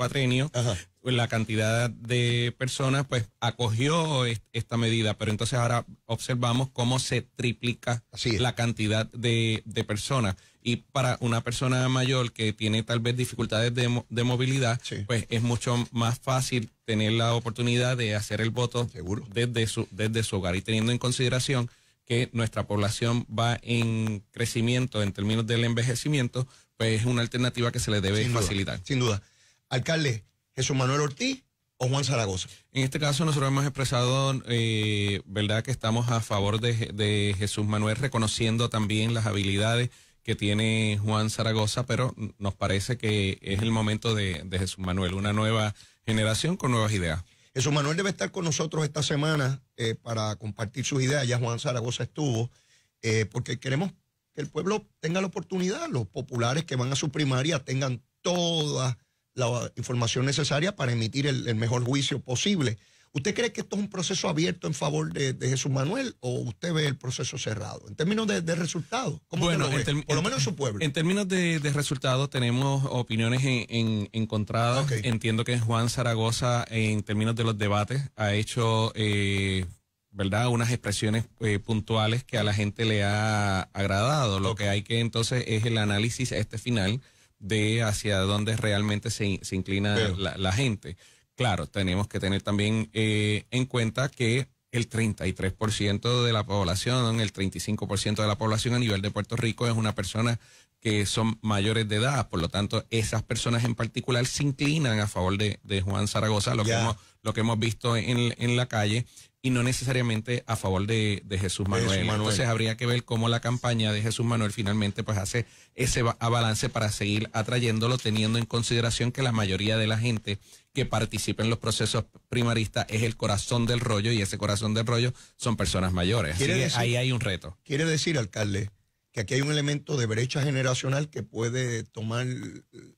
cuatrenio, Ajá. la cantidad de personas pues acogió esta medida, pero entonces ahora observamos cómo se triplica la cantidad de, de, personas. Y para una persona mayor que tiene tal vez dificultades de, de movilidad, pues es mucho más fácil tener la oportunidad de hacer el voto Seguro. Desde, su, desde su hogar. Y teniendo en consideración que nuestra población va en crecimiento en términos del envejecimiento, pues es una alternativa que se le debe facilitar. sin duda alcalde Jesús Manuel Ortiz o Juan Zaragoza. En este caso nosotros hemos expresado, eh, ¿verdad?, que estamos a favor de, Jesús Manuel, reconociendo también las habilidades que tiene Juan Zaragoza, pero nos parece que es el momento de, Jesús Manuel, una nueva generación con nuevas ideas. Jesús Manuel debe estar con nosotros esta semana eh, para compartir sus ideas, ya Juan Zaragoza estuvo, eh, porque queremos que el pueblo tenga la oportunidad, los populares que van a su primaria tengan todas la información necesaria para emitir el, mejor juicio posible. ¿Usted cree que esto es un proceso abierto en favor de, Jesús Manuel o usted ve el proceso cerrado? En términos de, resultados, ¿cómo bueno, por lo menos en su pueblo. En términos de, resultados, tenemos opiniones en, encontradas. Entiendo que Juan Zaragoza, en términos de los debates, ha hecho eh, ¿verdad? Unas expresiones eh, puntuales que a la gente le ha agradado. Lo que hay que entonces es el análisis a este final de hacia dónde realmente se, se inclina la, gente. Claro, tenemos que tener también eh, en cuenta que el 33% de la población, el 35% de la población a nivel de Puerto Rico es una persona que son mayores de edad, por lo tanto, esas personas en particular se inclinan a favor de, Juan Zaragoza, lo, que hemos, lo que hemos visto en, en la calle y no necesariamente a favor de, Jesús, Manuel. Entonces habría que ver cómo la campaña de Jesús Manuel finalmente pues hace ese balance para seguir atrayéndolo, teniendo en consideración que la mayoría de la gente que participa en los procesos primaristas es el corazón del rollo y ese corazón del rollo son personas mayores. Así ahí hay un reto. Quiere decir, alcalde, que aquí hay un elemento de brecha generacional que puede tomar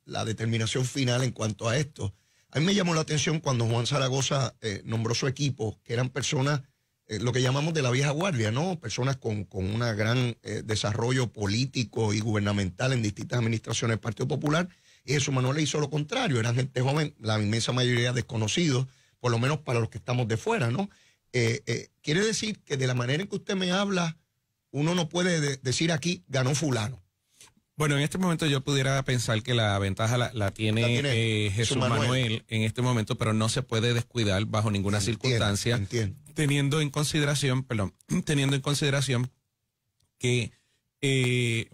la determinación final en cuanto a esto a mí me llamó la atención cuando Juan Zaragoza eh, nombró su equipo, que eran personas, eh, lo que llamamos de la vieja guardia, ¿no? Personas con, con un gran eh, desarrollo político y gubernamental en distintas administraciones del Partido Popular. Y Jesús Manuel le hizo lo contrario, eran gente joven, la inmensa mayoría desconocidos, por lo menos para los que estamos de fuera, ¿no? quiere decir que de la manera en que usted me habla, uno no puede decir aquí, ganó fulano. Bueno, en este momento yo pudiera pensar que la ventaja la, tiene, eh, Jesús Manuel. en este momento, pero no se puede descuidar bajo ninguna circunstancia, teniendo en consideración, perdón, (clears throat) teniendo en consideración que eh,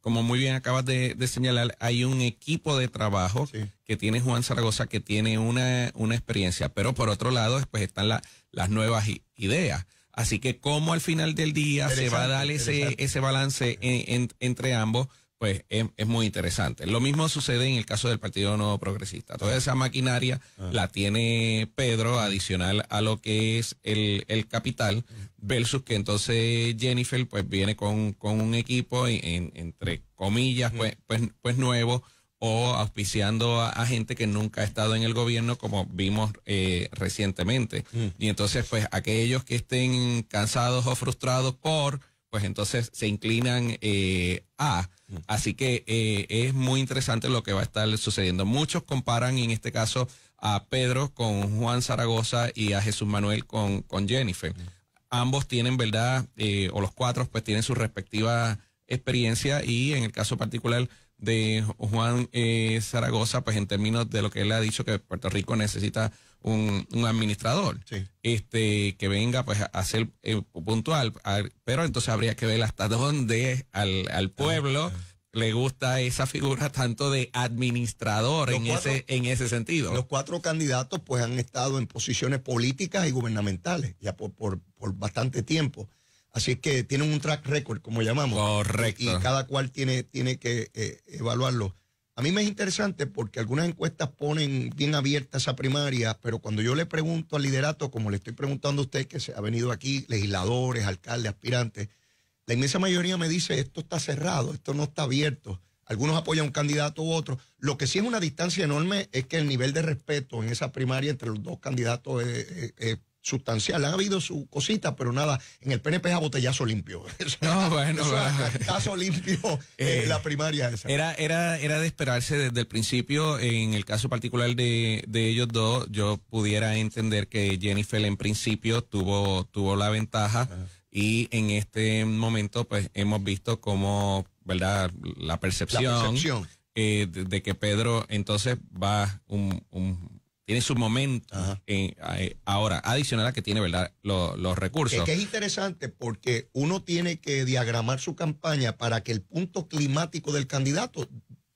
como muy bien acabas de, señalar, hay un equipo de trabajo que tiene Juan Zaragoza que tiene una, experiencia, pero por otro lado, después están las nuevas ideas. Así que como al final del día se va a dar ese, ese balance entre ambos, pues es, muy interesante. Lo mismo sucede en el caso del Partido Nuevo Progresista. Toda esa maquinaria ah. la tiene Pedro adicional a lo que es el, capital versus que entonces Jennifer pues viene con, un equipo entre comillas pues, pues, pues nuevo o auspiciando a, gente que nunca ha estado en el gobierno como vimos eh, recientemente. Mm. Y entonces, pues aquellos que estén cansados o frustrados por, pues entonces se inclinan eh, a. Mm. Así que eh, es muy interesante lo que va a estar sucediendo. Muchos comparan en este caso a Pedro con Juan Zaragoza y a Jesús Manuel con, con Jennifer. Mm. Ambos tienen, ¿verdad? o los cuatro, pues tienen su respectiva experiencia y en el caso particular de Juan eh, Zaragoza, pues en términos de lo que él ha dicho que Puerto Rico necesita un, administrador este que venga pues a ser eh, puntual, pero entonces habría que ver hasta dónde al, al ah, pueblo ah. le gusta esa figura tanto de administrador en ese en ese sentido. Los cuatro candidatos pues han estado en posiciones políticas y gubernamentales ya por, por, por bastante tiempo. Así es que tienen un track record, como llamamos. Correcto. Y, cada cual tiene, tiene que eh, evaluarlo. A mí me es interesante porque algunas encuestas ponen bien abierta esa primaria, pero cuando yo le pregunto al liderato, como le estoy preguntando a usted que se ha venido aquí, legisladores, alcaldes, aspirantes, la inmensa mayoría me dice esto está cerrado, esto no está abierto. Algunos apoyan a un candidato u otro. Lo que sí es una distancia enorme es que el nivel de respeto en esa primaria entre los dos candidatos es sustancial. Han habido su cosita, pero nada, en el PNP es a botellazo limpio. (laughs) No, bueno, Caso limpio (laughs) eh, la primaria Era, era, era de esperarse desde el principio, en el caso particular de, ellos dos, yo pudiera entender que Jennifer en principio tuvo, tuvo la ventaja y en este momento pues hemos visto cómo, ¿verdad? La percepción. Eh, de, que Pedro entonces va un tiene su momento. Eh, eh, ahora, adicional a que tiene, ¿verdad?, los, los recursos. Es que es interesante porque uno tiene que diagramar su campaña para que el punto climático del candidato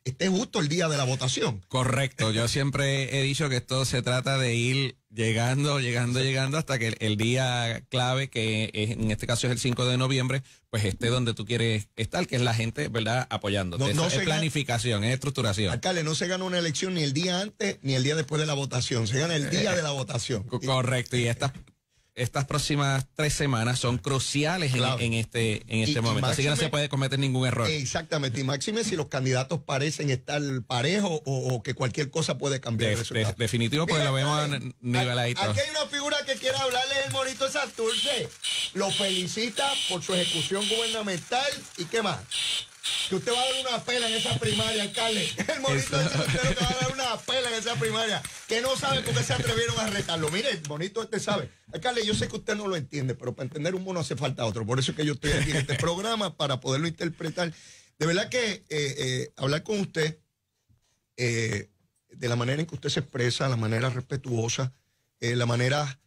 esté justo el día de la votación. Correcto, yo siempre he dicho que esto se trata de ir Llegando, llegando, llegando hasta que el, día clave, que es, en este caso es el 5 de noviembre, pues esté donde tú quieres estar, que es la gente, ¿verdad?, apoyando. No, es planificación, es estructuración. Alcalde, no se gana una elección ni el día antes ni el día después de la votación, se gana el día eh, de la votación. Correcto, y estas estas próximas tres semanas son cruciales en, este, en este momento. Así que no se puede cometer ningún error. Exactamente. Y máxime si los candidatos parecen estar parejos o, que cualquier cosa puede cambiar. definitivo, pues lo vemos niveladito. Aquí hay una figura que quiere hablarle el morito Santurce. Lo felicita por su ejecución gubernamental y qué más. Que usted va a dar una pela en esa primaria, alcalde. El bonito que usted que va a dar una pela en esa primaria. Que no sabe cómo se atrevieron a retarlo. Mire, el bonito este sabe. Alcalde, yo sé que usted no lo entiende, pero para entender un mono hace falta otro. Por eso es que yo estoy aquí en este programa para poderlo interpretar. De verdad que eh, eh, hablar con usted, eh, de la manera en que usted se expresa, la manera respetuosa, la manera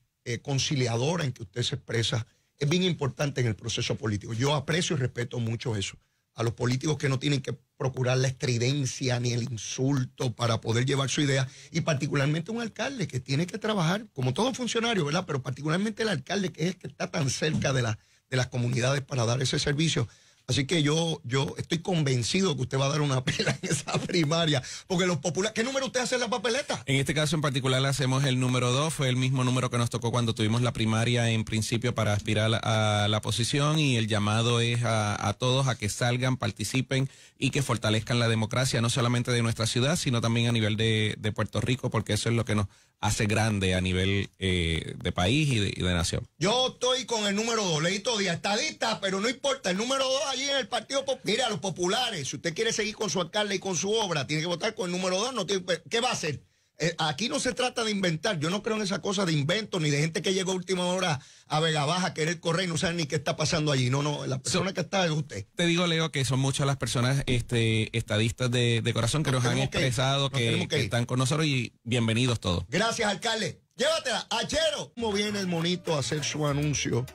conciliadora en que usted se expresa, es bien importante en el proceso político. Yo aprecio y respeto mucho eso a los políticos que no tienen que procurar la estridencia ni el insulto para poder llevar su idea, y particularmente un alcalde que tiene que trabajar, como todo funcionario, ¿verdad? Pero particularmente el alcalde que es el que está tan cerca de, de las comunidades para dar ese servicio. Así que yo, yo estoy convencido que usted va a dar una (laughs) pila en esa primaria, porque los populares, ¿qué número usted hace en la papeleta? En este caso en particular hacemos el número 2, fue el mismo número que nos tocó cuando tuvimos la primaria en principio para aspirar a la posición y el llamado es a, a todos a que salgan, participen y que fortalezcan la democracia, no solamente de nuestra ciudad, sino también a nivel de, Puerto Rico, porque eso es lo que nos hace grande a nivel eh, de país y de, nación. Yo estoy con el número 2, Leito está estadista, pero no importa, el número dos allí en el Partido Popular, mire, a los populares, si usted quiere seguir con su alcalde y con su obra, tiene que votar con el número dos, no ¿qué va a hacer? Eh, aquí no se trata de inventar. Yo no creo en esa cosa de invento ni de gente que llegó a última hora a Vega Baja a querer correr y no sabe ni qué está pasando allí. No, no, la persona que está es usted. Te digo, Leo, que son muchas las personas este, estadistas de, corazón que nos, han expresado que, están con nosotros y bienvenidos todos. Gracias, alcalde. Llévatela, achero. Como viene el monito a hacer su anuncio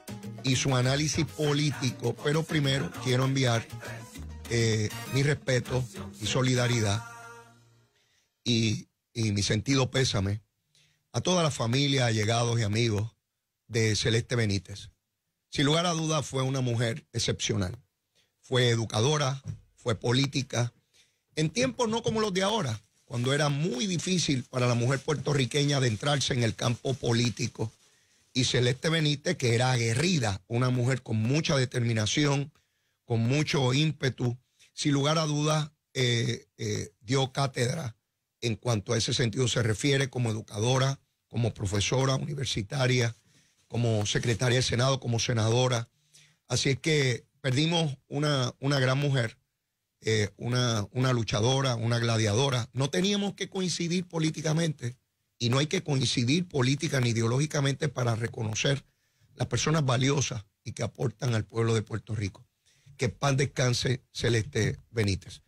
y su análisis político? Pero primero quiero enviar eh, mi respeto y solidaridad y y mi sentido pésame a toda la familia, allegados y amigos de Celeste Benítez. Sin lugar a dudas fue una mujer excepcional. Fue educadora, fue política, en tiempos no como los de ahora, cuando era muy difícil para la mujer puertorriqueña adentrarse en el campo político. Y Celeste Benítez, que era aguerrida, una mujer con mucha determinación, con mucho ímpetu, sin lugar a duda eh, eh, dio cátedra en cuanto a ese sentido se refiere como educadora, como profesora universitaria, como secretaria de Senado, como senadora. Así es que perdimos una, una gran mujer, eh, una, una luchadora, una gladiadora. No teníamos que coincidir políticamente y no hay que coincidir política ni ideológicamente para reconocer las personas valiosas y que aportan al pueblo de Puerto Rico. Que pan descanse Celeste Benítez.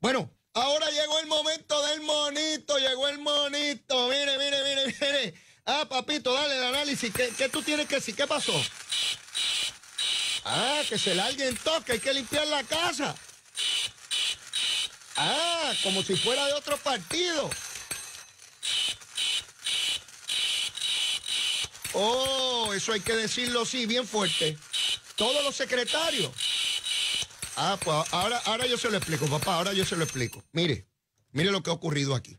Bueno, Ahora llegó el momento del monito, llegó el monito. Mire, mire, mire, mire. Ah, papito, dale el análisis. ¿Qué, tú tienes que decir? ¿Qué pasó? Ah, que se le alguien toque, hay que limpiar la casa. Ah, como si fuera de otro partido. Oh, eso hay que decirlo sí, bien fuerte. Todos los secretarios. Ah, pues ahora, ahora yo se lo explico, papá, ahora yo se lo explico. Mire, mire lo que ha ocurrido aquí.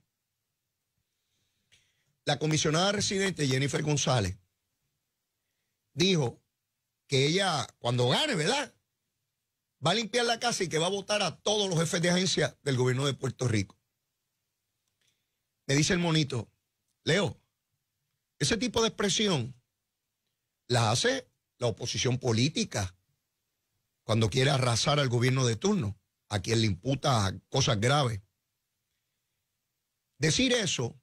La comisionada residente Jennifer González dijo que ella, cuando gane, ¿verdad? Va a limpiar la casa y que va a votar a todos los jefes de agencia del gobierno de Puerto Rico. Me dice el monito, Leo, ese tipo de expresión la hace la oposición política cuando quiere arrasar al gobierno de turno, a quien le imputa cosas graves. Decir eso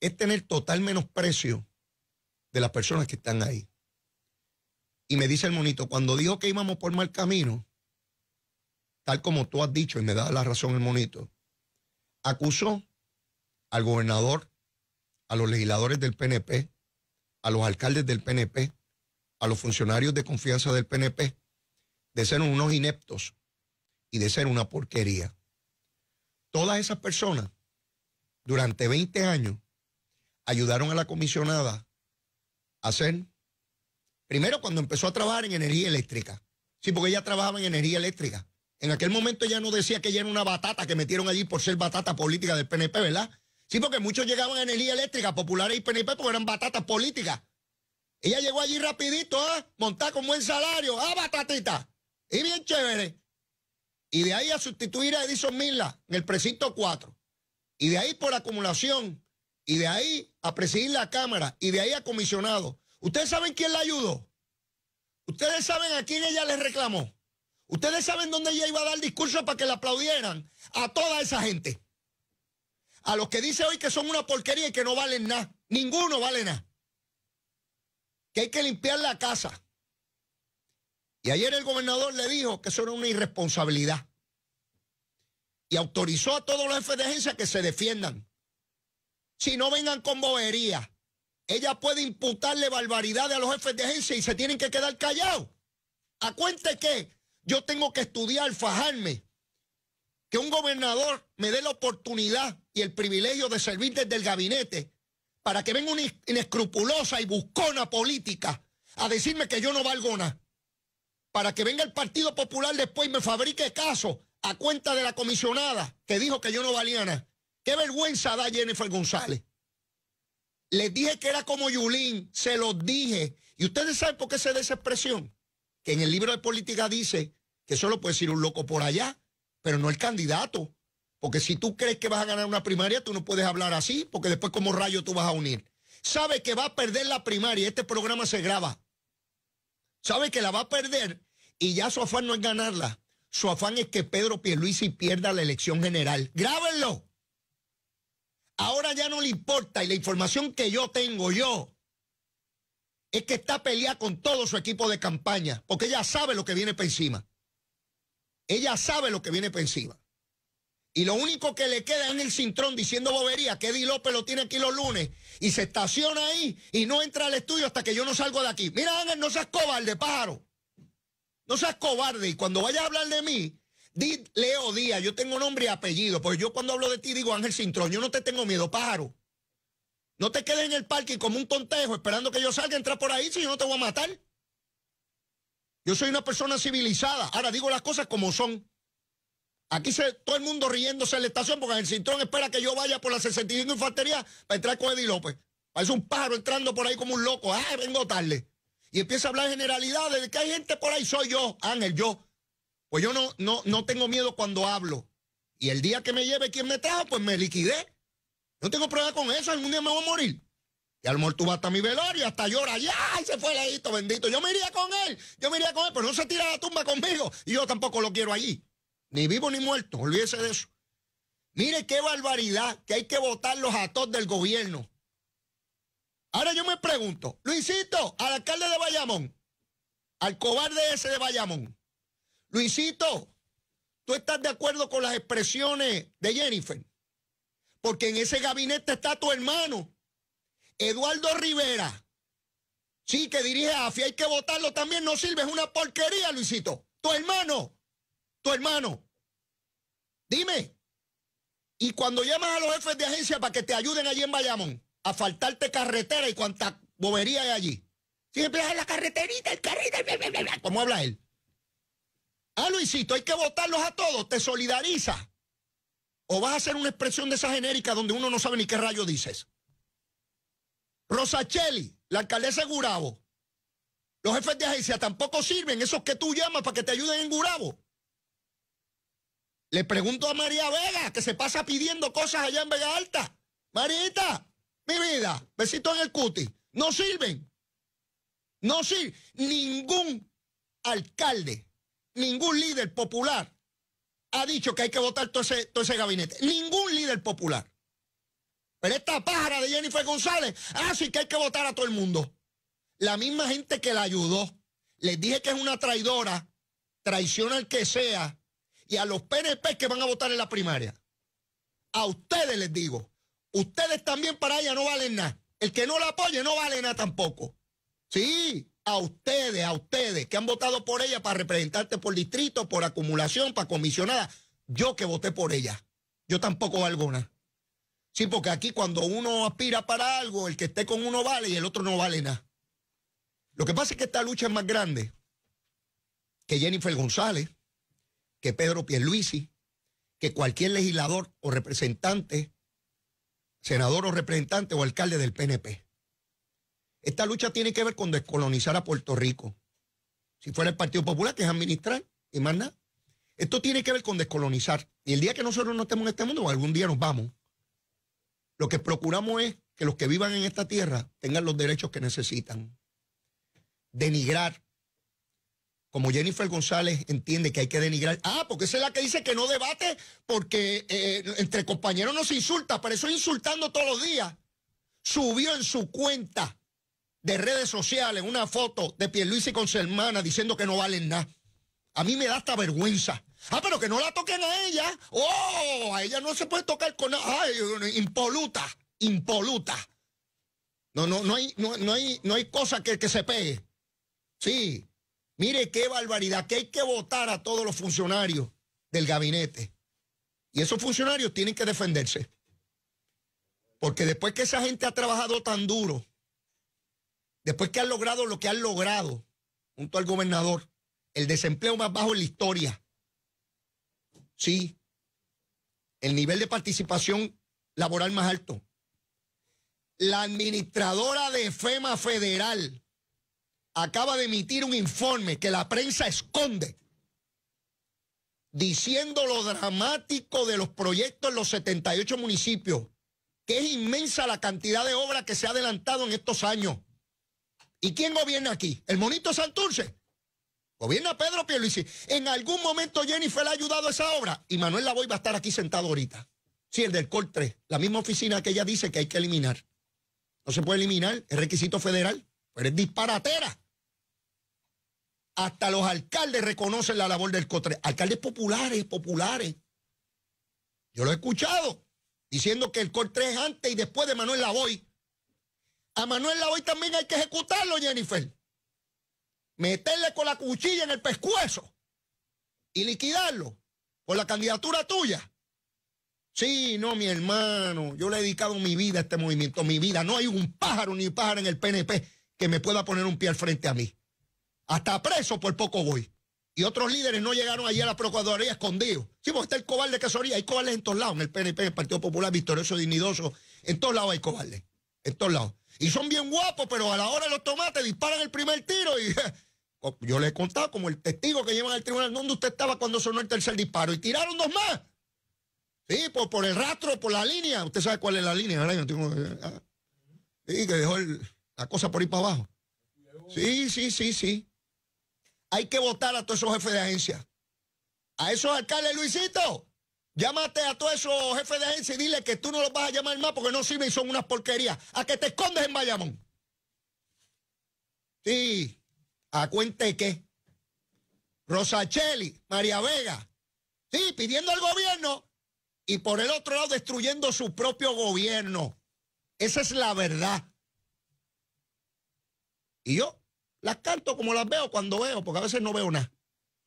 es tener total menosprecio de las personas que están ahí. Y me dice el monito, cuando dijo que íbamos por mal camino, tal como tú has dicho, y me da la razón el monito, acusó al gobernador, a los legisladores del PNP, a los alcaldes del PNP, a los funcionarios de confianza del PNP, de ser unos ineptos y de ser una porquería. Todas esas personas, durante 20 años, ayudaron a la comisionada a hacer, primero cuando empezó a trabajar en energía eléctrica, sí, porque ella trabajaba en energía eléctrica. En aquel momento ella no decía que ella era una batata que metieron allí por ser batata política del PNP, ¿verdad? Sí, porque muchos llegaban a energía eléctrica, popular y PNP, porque eran batatas políticas. Ella llegó allí rapidito, ¿ah? Montada con buen salario, ¡ah, batatita! Y bien chévere. Y de ahí a sustituir a Edison Mila en el precinto 4. Y de ahí por acumulación. Y de ahí a presidir la Cámara. Y de ahí a comisionado. ¿Ustedes saben quién la ayudó? ¿Ustedes saben a quién ella le reclamó? ¿Ustedes saben dónde ella iba a dar discurso para que le aplaudieran? A toda esa gente. A los que dice hoy que son una porquería y que no valen nada. Ninguno vale nada. Que hay que limpiar la casa y ayer el gobernador le dijo que eso era una irresponsabilidad. Y autorizó a todos los jefes de agencia que se defiendan. Si no vengan con bobería, ella puede imputarle barbaridades a los jefes de agencia y se tienen que quedar callados. A que yo tengo que estudiar, fajarme, que un gobernador me dé la oportunidad y el privilegio de servir desde el gabinete para que venga una inescrupulosa y buscona política a decirme que yo no valgo nada para que venga el Partido Popular después y me fabrique caso a cuenta de la comisionada que dijo que yo no valía nada. Qué vergüenza da Jennifer González. Les dije que era como Yulín, se los dije. Y ustedes saben por qué se da esa expresión. Que en el libro de política dice que solo puede ser un loco por allá, pero no el candidato. Porque si tú crees que vas a ganar una primaria, tú no puedes hablar así, porque después como rayo tú vas a unir. Sabe que va a perder la primaria, este programa se graba sabe que la va a perder y ya su afán no es ganarla. Su afán es que Pedro Pierluisi pierda la elección general. Grábenlo. Ahora ya no le importa y la información que yo tengo yo es que está peleada con todo su equipo de campaña porque ella sabe lo que viene por encima. Ella sabe lo que viene por encima. Y lo único que le queda en el cintrón diciendo bobería, que Eddie López lo tiene aquí los lunes, y se estaciona ahí y no entra al estudio hasta que yo no salgo de aquí. Mira, Ángel, no seas cobarde, pájaro. No seas cobarde. Y cuando vayas a hablar de mí, di Leo Díaz, yo tengo nombre y apellido, porque yo cuando hablo de ti digo Ángel Cintrón, yo no te tengo miedo, pájaro. No te quedes en el parque como un tontejo esperando que yo salga, entrar por ahí, si yo no te voy a matar. Yo soy una persona civilizada. Ahora digo las cosas como son. Aquí se, todo el mundo riéndose en la estación porque el cinturón espera que yo vaya por la 65 Infantería para entrar con Eddie López. Parece un pájaro entrando por ahí como un loco. ¡Ay, ah, vengo tarde. Y empieza a hablar generalidades de que hay gente por ahí. Soy yo, Ángel, yo. Pues yo no, no, no tengo miedo cuando hablo. Y el día que me lleve quien me trajo, pues me liquidé. No tengo problema con eso. Algún día me voy a morir. Y al mejor tú hasta mi velorio, hasta llora. ¡Ya! ¡Ay, se fue ladito bendito! Yo me iría con él. Yo me iría con él, pero no se tira a la tumba conmigo. Y yo tampoco lo quiero allí. Ni vivo ni muerto, olvídese de eso. Mire qué barbaridad que hay que votar los atos del gobierno. Ahora yo me pregunto, Luisito, al alcalde de Bayamón, al cobarde ese de Bayamón, Luisito, ¿tú estás de acuerdo con las expresiones de Jennifer? Porque en ese gabinete está tu hermano, Eduardo Rivera. Sí, que dirige AFI, hay que votarlo también, no sirve, es una porquería, Luisito. Tu hermano tu hermano. Dime. Y cuando llamas a los jefes de agencia para que te ayuden allí en Bayamón a faltarte carretera y cuánta bobería hay allí. Siempre es la carreterita, el carrito, como habla él. Ah, Luisito, hay que votarlos a todos, te solidariza. O vas a hacer una expresión de esa genérica donde uno no sabe ni qué rayo dices. Rosacheli, la alcaldesa de Gurabo. Los jefes de agencia tampoco sirven, esos que tú llamas para que te ayuden en Gurabo. Le pregunto a María Vega, que se pasa pidiendo cosas allá en Vega Alta. Marita, mi vida, besito en el cuti. No sirven. No sirven. Ningún alcalde, ningún líder popular ha dicho que hay que votar todo ese, todo ese gabinete. Ningún líder popular. Pero esta pájara de Jennifer González, así ah, que hay que votar a todo el mundo. La misma gente que la ayudó. le dije que es una traidora, traiciona al que sea y a los PNP que van a votar en la primaria. A ustedes les digo, ustedes también para ella no valen nada. El que no la apoye no vale nada tampoco. Sí, a ustedes, a ustedes que han votado por ella para representarte por distrito, por acumulación, para comisionada. Yo que voté por ella, yo tampoco valgo nada. Sí, porque aquí cuando uno aspira para algo, el que esté con uno vale y el otro no vale nada. Lo que pasa es que esta lucha es más grande que Jennifer González, que Pedro Pierluisi, que cualquier legislador o representante, senador o representante o alcalde del PNP. Esta lucha tiene que ver con descolonizar a Puerto Rico. Si fuera el Partido Popular, que es administrar y más nada. Esto tiene que ver con descolonizar. Y el día que nosotros no estemos en este mundo, algún día nos vamos. Lo que procuramos es que los que vivan en esta tierra tengan los derechos que necesitan. Denigrar, como Jennifer González entiende que hay que denigrar. Ah, porque esa es la que dice que no debate porque eh, entre compañeros no se insulta, pero eso insultando todos los días. Subió en su cuenta de redes sociales una foto de y con su hermana diciendo que no valen nada. A mí me da hasta vergüenza. Ah, pero que no la toquen a ella. Oh, a ella no se puede tocar con nada. Ay, impoluta, impoluta. No, no, no hay, no, hay, no hay cosa que, que se pegue. Sí, Mire qué barbaridad, que hay que votar a todos los funcionarios del gabinete. Y esos funcionarios tienen que defenderse. Porque después que esa gente ha trabajado tan duro, después que han logrado lo que han logrado junto al gobernador, el desempleo más bajo en la historia, sí, el nivel de participación laboral más alto, la administradora de FEMA Federal, acaba de emitir un informe que la prensa esconde diciendo lo dramático de los proyectos en los 78 municipios, que es inmensa la cantidad de obras que se ha adelantado en estos años. ¿Y quién gobierna aquí? ¿El monito Santurce? Gobierna Pedro Pierluisi. ¿En algún momento Jennifer ha ayudado a esa obra? Y Manuel Lavoy va a estar aquí sentado ahorita. Sí, el del COL 3, la misma oficina que ella dice que hay que eliminar. No se puede eliminar, es requisito federal es disparatera. Hasta los alcaldes reconocen la labor del COTRE. Alcaldes populares, populares. Yo lo he escuchado diciendo que el COTRE es antes y después de Manuel Lavoy. A Manuel Lavoy también hay que ejecutarlo, Jennifer. Meterle con la cuchilla en el pescuezo y liquidarlo por la candidatura tuya. Sí, no, mi hermano. Yo le he dedicado mi vida a este movimiento, mi vida. No hay un pájaro ni pájaro en el PNP que me pueda poner un pie al frente a mí. Hasta preso por poco voy. Y otros líderes no llegaron allí a la Procuraduría escondidos. Sí, porque está el cobarde soría hay cobardes en todos lados, en el PNP, en el Partido Popular, victorioso, dignidoso, en todos lados hay cobardes, en todos lados. Y son bien guapos, pero a la hora de los tomates disparan el primer tiro y (laughs) yo les he contado como el testigo que llevan al tribunal, ¿dónde usted estaba cuando sonó el tercer disparo? Y tiraron dos más. Sí, por, el rastro, por la línea. Usted sabe cuál es la línea, ¿verdad? Eh, ah. Sí, que dejó el la cosa por ir para abajo. Sí, sí, sí, sí. Hay que votar a todos esos jefes de agencia. A esos alcaldes, Luisito. Llámate a todos esos jefes de agencia y dile que tú no los vas a llamar más porque no sirven y son unas porquerías. A que te escondes en Bayamón. Sí, a cuente que. qué. María Vega. Sí, pidiendo al gobierno y por el otro lado destruyendo su propio gobierno. Esa es la verdad. Y yo las canto como las veo cuando veo, porque a veces no veo nada.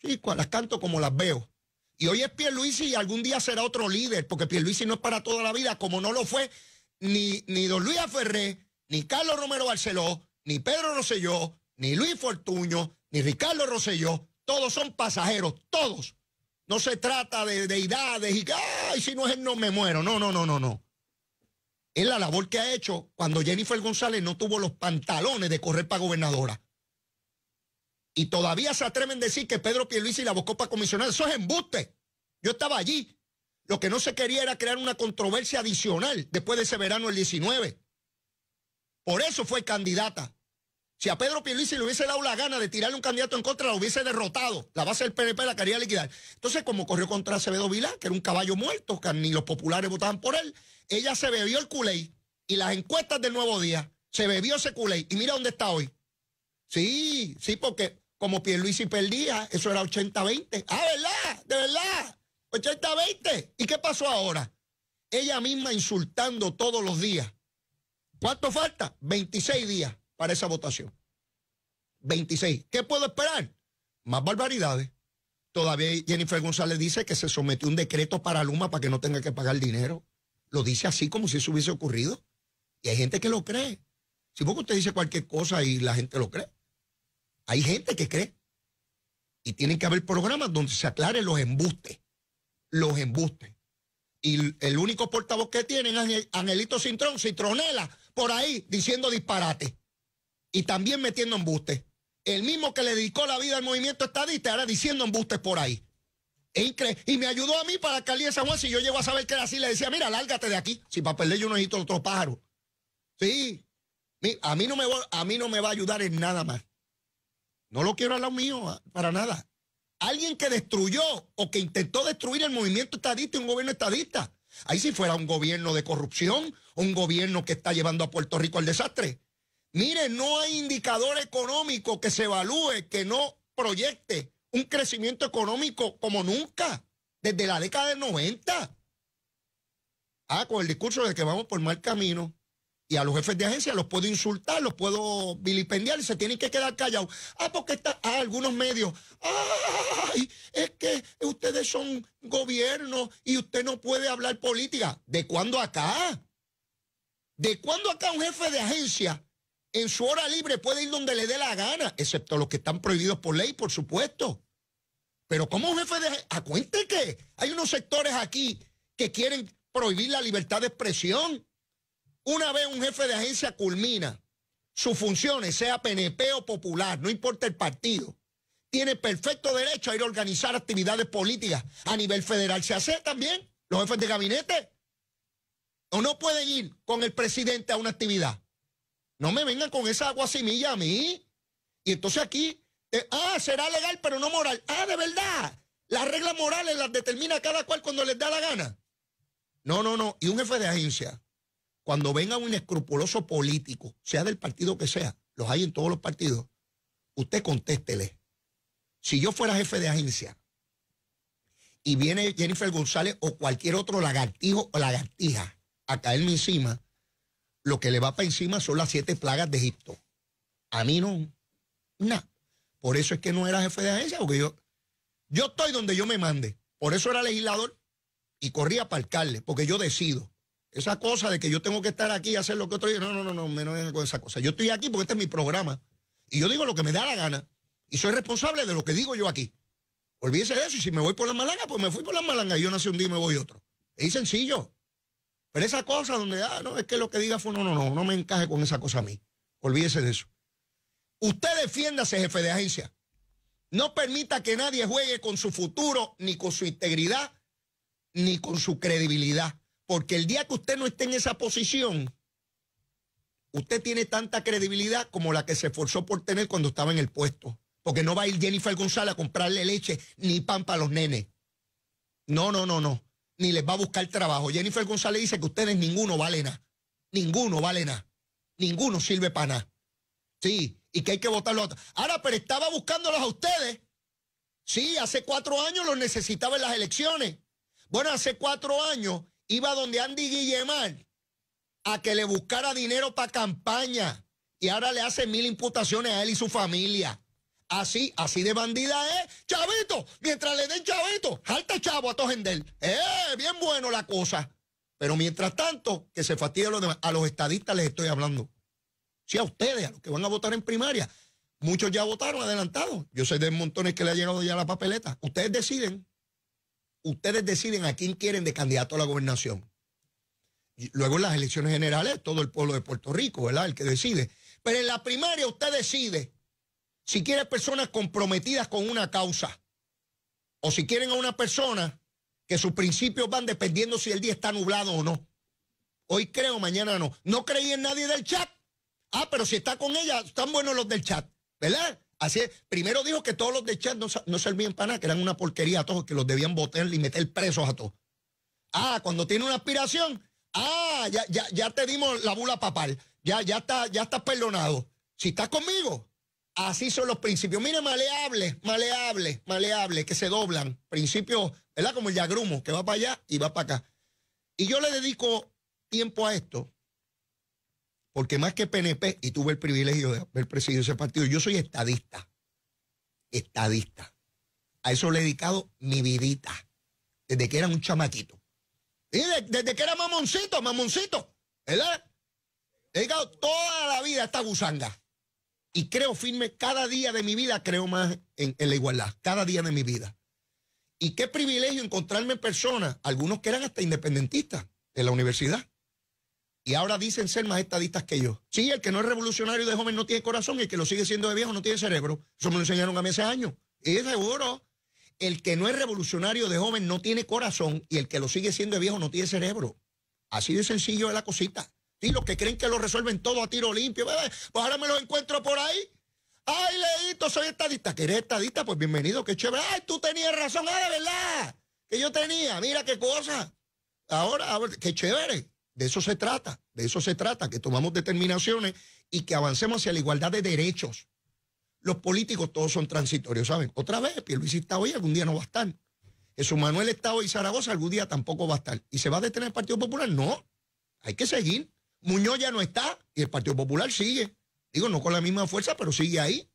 Sí, las canto como las veo. Y hoy es Pierluisi y algún día será otro líder, porque Pierluisi no es para toda la vida, como no lo fue ni, ni don Luis Aferré, ni Carlos Romero Barceló, ni Pedro Rosselló, ni Luis Fortuño, ni Ricardo Rosselló. Todos son pasajeros, todos. No se trata de deidades y que, ay, si no es él no me muero. No, no, no, no, no es la labor que ha hecho cuando Jennifer González no tuvo los pantalones de correr para gobernadora. Y todavía se atreven a decir que Pedro y la buscó para comisionada. Eso es embuste. Yo estaba allí. Lo que no se quería era crear una controversia adicional después de ese verano del 19. Por eso fue candidata. Si a Pedro Pierluisi le hubiese dado la gana de tirarle un candidato en contra, lo hubiese derrotado. La base del PNP la quería liquidar. Entonces, como corrió contra Acevedo Vilá, que era un caballo muerto, que ni los populares votaban por él, ella se bebió el culé y las encuestas del Nuevo Día. Se bebió ese culé y mira dónde está hoy. Sí, sí, porque como Pierluisi perdía, eso era 80-20. Ah, ¿verdad? De verdad. 80-20. ¿Y qué pasó ahora? Ella misma insultando todos los días. ¿Cuánto falta? 26 días para esa votación. 26. ¿Qué puedo esperar? Más barbaridades. Todavía Jennifer González dice que se sometió un decreto para Luma para que no tenga que pagar dinero. Lo dice así como si eso hubiese ocurrido. Y hay gente que lo cree. Si vos usted dice cualquier cosa y la gente lo cree. Hay gente que cree. Y tienen que haber programas donde se aclaren los embustes. Los embustes. Y el único portavoz que tienen es Angelito Cintrón, Citronela, por ahí diciendo disparate y también metiendo embustes. El mismo que le dedicó la vida al movimiento estadista ahora diciendo embustes por ahí. y me ayudó a mí para que alguien de yo llego a saber que era así, le decía, mira, lárgate de aquí. Si para perder yo no necesito otro pájaro. Sí. A mí, no me va, a mí no me va a ayudar en nada más. No lo quiero a lado mío para nada. Alguien que destruyó o que intentó destruir el movimiento estadista y un gobierno estadista. Ahí si fuera un gobierno de corrupción, un gobierno que está llevando a Puerto Rico al desastre. Mire, no hay indicador económico que se evalúe, que no proyecte un crecimiento económico como nunca, desde la década del 90. Ah, con el discurso de que vamos por mal camino. Y a los jefes de agencia los puedo insultar, los puedo vilipendiar y se tienen que quedar callados. Ah, porque está, ah, algunos medios. Ay, es que ustedes son gobierno y usted no puede hablar política. ¿De cuándo acá? ¿De cuándo acá un jefe de agencia en su hora libre puede ir donde le dé la gana, excepto los que están prohibidos por ley, por supuesto. Pero como jefe de... Acuente que hay unos sectores aquí que quieren prohibir la libertad de expresión. Una vez un jefe de agencia culmina sus funciones, sea PNP o popular, no importa el partido, tiene perfecto derecho a ir a organizar actividades políticas. A nivel federal se hace también, los jefes de gabinete. O no pueden ir con el presidente a una actividad. No me vengan con esa agua a mí. Y entonces aquí, eh, ah, será legal, pero no moral. Ah, de verdad. Las reglas morales las determina cada cual cuando les da la gana. No, no, no. Y un jefe de agencia, cuando venga un escrupuloso político, sea del partido que sea, los hay en todos los partidos, usted contéstele. Si yo fuera jefe de agencia y viene Jennifer González o cualquier otro lagartijo o lagartija a caerme encima, lo que le va para encima son las siete plagas de Egipto. A mí no, nada. Por eso es que no era jefe de agencia, porque yo, yo estoy donde yo me mande. Por eso era legislador y corría para alcalde, porque yo decido. Esa cosa de que yo tengo que estar aquí y hacer lo que otro día, no, no, no, no, menos con esa cosa. Yo estoy aquí porque este es mi programa y yo digo lo que me da la gana y soy responsable de lo que digo yo aquí. Olvídese de eso y si me voy por la malanga, pues me fui por la malanga y yo nací un día y me voy otro. Es sencillo. Pero esa cosa donde, ah, no, es que lo que diga fue, no, no, no, no me encaje con esa cosa a mí. Olvídese de eso. Usted defiéndase, jefe de agencia. No permita que nadie juegue con su futuro, ni con su integridad, ni con su credibilidad. Porque el día que usted no esté en esa posición, usted tiene tanta credibilidad como la que se esforzó por tener cuando estaba en el puesto. Porque no va a ir Jennifer González a comprarle leche ni pan para los nenes. No, no, no, no ni les va a buscar trabajo. Jennifer González dice que ustedes ninguno vale nada. Ninguno vale nada. Ninguno sirve para nada. Sí, y que hay que votar los otros, Ahora, pero estaba buscándolos a ustedes. Sí, hace cuatro años los necesitaba en las elecciones. Bueno, hace cuatro años iba donde Andy Guillemar a que le buscara dinero para campaña y ahora le hace mil imputaciones a él y su familia. Así, así de bandida es. Chavito, mientras le den chavito, alta chavo a Tojendel. Eh, bien bueno la cosa. Pero mientras tanto, que se fatiga A los estadistas les estoy hablando. Sí, a ustedes, a los que van a votar en primaria. Muchos ya votaron adelantados. Yo sé de montones que le ha llenado ya la papeleta. Ustedes deciden. Ustedes deciden a quién quieren de candidato a la gobernación. luego en las elecciones generales, todo el pueblo de Puerto Rico, ¿verdad? El que decide. Pero en la primaria usted decide si quiere personas comprometidas con una causa, o si quieren a una persona que sus principios van dependiendo si el día está nublado o no. Hoy creo, mañana no. No creí en nadie del chat. Ah, pero si está con ella, están buenos los del chat, ¿verdad? Así es. Primero dijo que todos los del chat no, servían para nada, que eran una porquería a todos, que los debían botar y meter presos a todos. Ah, cuando tiene una aspiración, ah, ya, ya, te dimos la bula papal. Ya, ya, está, ya estás perdonado. Si estás conmigo, Así son los principios. Mire, maleable, maleable, maleable, que se doblan. Principios, ¿verdad? Como el yagrumo, que va para allá y va para acá. Y yo le dedico tiempo a esto, porque más que PNP, y tuve el privilegio de haber presidido ese partido, yo soy estadista. Estadista. A eso le he dedicado mi vidita, desde que era un chamaquito. desde que era mamoncito, mamoncito, ¿verdad? He dedicado toda la vida a esta gusanga. Y creo firme, cada día de mi vida creo más en, la igualdad, cada día de mi vida. Y qué privilegio encontrarme personas, algunos que eran hasta independentistas en la universidad, y ahora dicen ser más estadistas que yo. Sí, el que no es revolucionario de joven no tiene corazón y el que lo sigue siendo de viejo no tiene cerebro. Eso me lo enseñaron a mí hace años. Y es seguro. El que no es revolucionario de joven no tiene corazón y el que lo sigue siendo de viejo no tiene cerebro. Así de sencillo es la cosita. Y los que creen que lo resuelven todo a tiro limpio, pues ahora me los encuentro por ahí. Ay, Leito, soy estadista. eres estadista? Pues bienvenido, qué chévere. Ay, tú tenías razón, ah, de verdad. Que yo tenía, mira qué cosa. Ahora, ver, qué chévere. De eso se trata, de eso se trata, que tomamos determinaciones y que avancemos hacia la igualdad de derechos. Los políticos todos son transitorios, ¿saben? Otra vez, Pierluisi está hoy, algún día no va a estar. Jesús Manuel Estado y Zaragoza algún día tampoco va a estar. ¿Y se va a detener el Partido Popular? No, hay que seguir. Muñoz ya no está y el Partido Popular sigue. Digo, no con la misma fuerza, pero sigue ahí.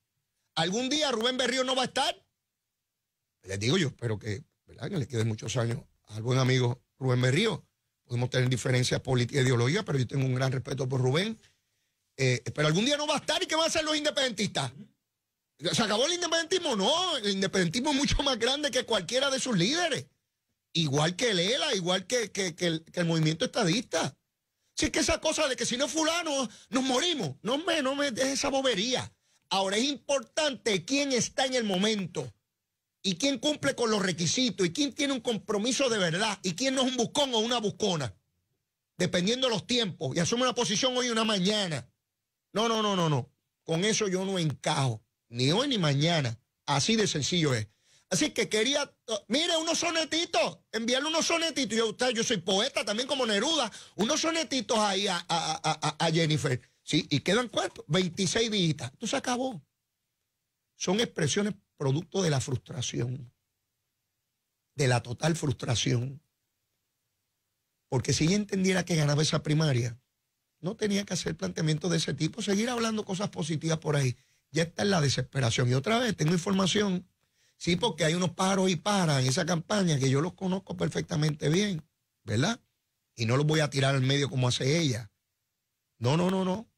Algún día Rubén Berrío no va a estar. Les digo yo, espero que, le queden muchos años al buen amigo Rubén Berrío. Podemos tener diferencias políticas e ideología, pero yo tengo un gran respeto por Rubén. Eh, pero algún día no va a estar y ¿qué van a hacer los independentistas? ¿Se acabó el independentismo? No, el independentismo es mucho más grande que cualquiera de sus líderes. Igual que el ELA, igual que, que el movimiento estadista. Si es que esa cosa de que si no es fulano, nos morimos. No me, no me dejes esa bobería. Ahora es importante quién está en el momento y quién cumple con los requisitos y quién tiene un compromiso de verdad y quién no es un buscón o una buscona. Dependiendo de los tiempos y asume una posición hoy y una mañana. No, no, no, no, no. Con eso yo no encajo. Ni hoy ni mañana. Así de sencillo es. Así que quería, oh, mire, unos sonetitos, Enviarle unos sonetitos. Yo, usted, yo soy poeta también como Neruda, unos sonetitos ahí a, Jennifer. ¿sí? Y quedan cuántos? 26 visitas. Entonces, se acabó. Son expresiones producto de la frustración, de la total frustración. Porque si ella entendiera que ganaba esa primaria, no tenía que hacer planteamientos de ese tipo, seguir hablando cosas positivas por ahí. Ya está en la desesperación. Y otra vez, tengo información Sí, porque hay unos paros y paras en esa campaña que yo los conozco perfectamente bien, ¿verdad? Y no los voy a tirar al medio como hace ella. No, no, no, no.